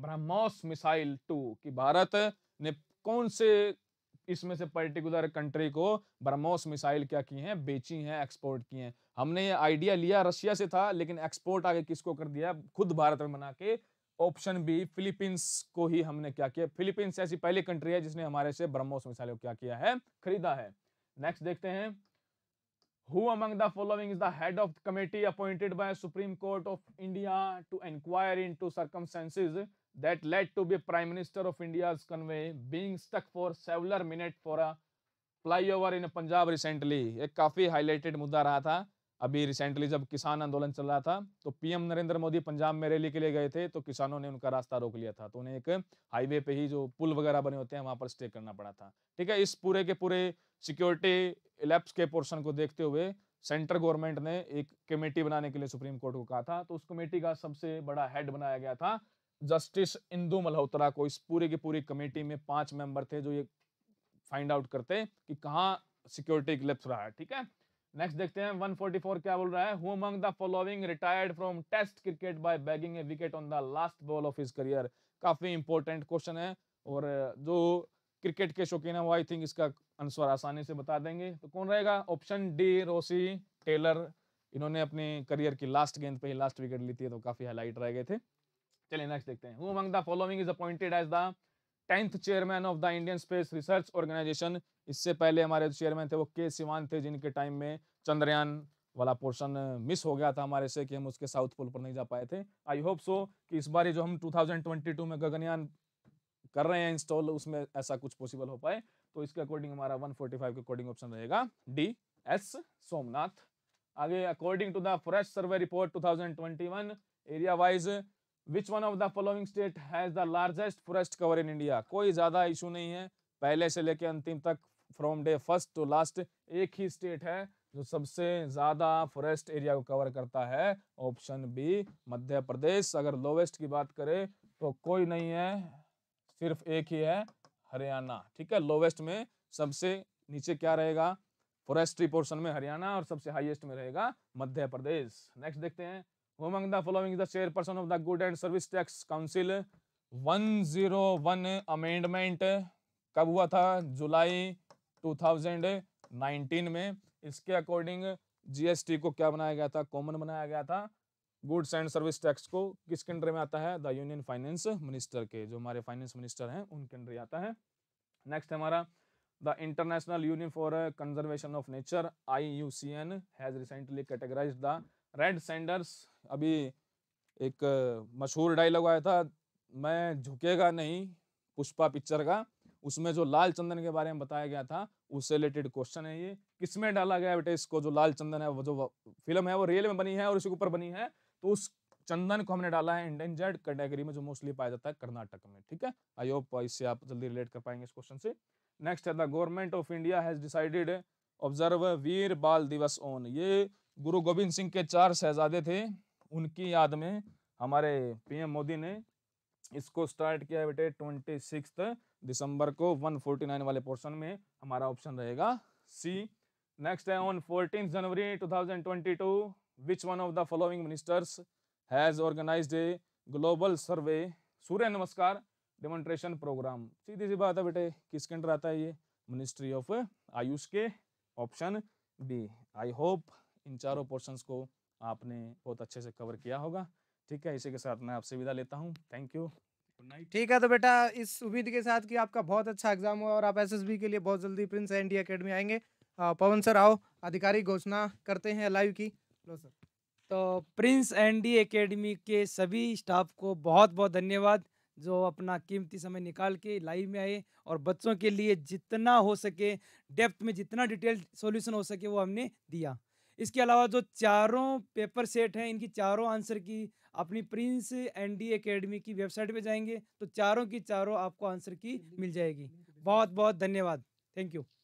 BrahMos missile to कि भारत ने कौन से इसमें से पर्टिकुलर कंट्री को ब्रह्मोस मिसाइल क्या की हैं बेची हैं एक्सपोर्ट की हैं हमने ये आइडिया लिया रशिया से था लेकिन एक्सपोर्ट आगे किसको कर दिया खुद भारत में बना के ऑप्शन बी फिलीपींस को ही हमने क्या किया फिलीपींस ऐसी पहली कंट्री है जिसने हमारे से ब्रह्मोस मिसाइल को क्या किया है खरीदा है नेक्स्ट देखते हैं who among the following is the head of committee appointed by supreme court of India to inquire into circumstances that led to be prime minister of India convoy being stuck for several minute for a fly in Punjab recently एक काफी highlighted मुद्दा रहा था अभी recently जब किसान आंदोलन चल रहा था तो पीएम नरेंद्र मोदी पंजाब में रैली के लिए गए थे तो किसानों ने उनका रास्ता रोक लिया था तो उन्हें एक हाईवे पे ही जो पुल वगैरह बने होते हैं वहां पर स्टे करना पड़ा था ठीक है इस पूरे के पूरे सिक्योरिटी इलेप्स के पोर्शन को देखते हुए सेंट्रल गवर्नमेंट ने एक कमेटी बनाने के लिए सुप्रीम कोर्ट को कहा था तो उस कमेटी का सबसे बड़ा हेड बनाया गया था जस्टिस इंदू मल्होत्रा को इस पूरे की पूरी कमेटी में पांच मेंबर थे जो ये फाइंड आउट करते कि कहाँ सिक्योरिटी लैप्स रहा है ठीक है नेक्स्ट देखते हैं 144 क्या बोल रहा है who among the following retired from test cricket by bagging a wicket on the last ball of his career काफी इंपॉर्टेंट क्वेश्चन है और जो क्रिकेट के शौकीन है वो आई थिंक इसका आंसर आसानी से बता देंगे तो कौन रहेगा ऑप्शन डी रोसी टेलर इन्होंने अपने करियर की लास्ट गेंद पे ही लास्ट विकेट ली थी तो काफी हाईलाइट रह गए थे चलिए नेक्स्ट देखते हैं who among the following is appointed as the 10th chairman of the Indian space research organisation इससे पहले हमारे चेयरमैन थे वो के सिवान थे जिनके टाइम में चंद्रयान वाला पोर्शन मिस हो गया था हमारे से कि हम उसके साउथ पोल पर नहीं जा पाए थे आई होप सो कि इस बार जो हम 2022 में गगनयान कर रहे हैं इंस्टॉल उसमें ऐसा कुछ पॉसिबल हो पाए तो इसके अकॉर्डिंग हमारा 145 के अकॉर्डिंग ऑप्शन रहेगा डी एस सोमनाथ आगे according to the fresh survey report 2021 area wise which one of the following state has the largest forest cover in India कोई ज्यादा इशू नहीं है पहले से लेकर अंतिम तक from day first to last एक ही स्टेट है जो सबसे ज़्यादा फॉरेस्ट एरिया को कवर करता है ऑप्शन बी मध्य प्रदेश अगर लोवेस्ट की बात करें तो कोई नहीं है सिर्फ एक ही है हरियाणा ठीक है लोवेस्ट में सबसे नीचे क्या रहेगा फॉरेस्ट्री पोर्शन में हरियाणा और सबसे हाईएस्ट में रहेगा मध्य प्रदेश नेक्स्ट देखते हैं among the following the chairperson of the good and service tax council 101 amendment कब हुआ था जुलाई 2019 में इसके अकॉर्डिंग जीएसटी को क्या बनाया गया था कॉमन बनाया गया था गुड्स एंड सर्विस टैक्स को किस कंट्री में आता है द यूनियन फाइनेंस मिनिस्टर के जो हमारे फाइनेंस मिनिस्टर हैं उन कंट्री आता है नेक्स्ट हमारा the international union for conservation of nature I U C N has recently categorise the red sanders अभी एक मशहूर डायलॉग आया था मैं झुकेगा नहीं पुष्पा पिक्चर का उसमें जो लाल चंदन के बारे में बताया गया था उससे रिलेटेड क्वेश्चन है ये किसमें डाला गया बेटा इसको जो लाल चंदन है वो जो फिल्म है वो रियल में बनी है और इसके ऊपर बनी है तो उस चंदन को हमने डाला है इंडियन जेड कैटेगरी में जो मोस्टली पाया जाता है कर्नाटक में ठीक है आई होप इससे आप जल्दी रिलेट कर पाएंगे इस क्वेश्चन से नेक्स्ट है the government of India has decided observe Veer Baal Diwas on ये गुरु गोविंद सिंह के चार शहजादे थे उनकी याद में हमारे पीएम मोदी ने इसको स्टार्ट किया है बेटे ट्वेंटी सिक्स दिसंबर को 149 वाले पोर्शन में हमारा ऑप्शन रहेगा सी नेक्स्ट है on fourteen January 2022 which one of the following ministers has organised a global survey Surya Namaskar demonstration programme सीधी सी बात है बेटे किसके अंडर आता है ये मिनिस्ट्री ऑफ आयुष के ऑप्शन बी आई होप इन चारों पोर्शन को आपने बहुत अच्छे से कवर किया होगा ठीक है इसी के साथ मैं आपसे विदा लेता हूँ थैंक यू ठीक है तो बेटा इस उम्मीद के साथ कि आपका बहुत अच्छा एग्जाम हुआ और आप एसएसबी के लिए बहुत जल्दी प्रिंस एंड डी अकेडमी आएंगे पवन सर आओ आधिकारिक घोषणा करते हैं लाइव की लो सर तो प्रिंस एंड डी अकेडमी के सभी स्टाफ को बहुत बहुत धन्यवाद जो अपना कीमती समय निकाल के लाइव में आए और बच्चों के लिए जितना हो सके डेप्थ में जितना डिटेल सोल्यूशन हो सके वो हमने दिया इसके अलावा जो चारों पेपर सेट हैं इनकी चारों आंसर की अपनी प्रिंस एन डी अकेडमी की वेबसाइट पे जाएंगे तो चारों की चारों आपको आंसर की मिल जाएगी बहुत बहुत धन्यवाद थैंक यू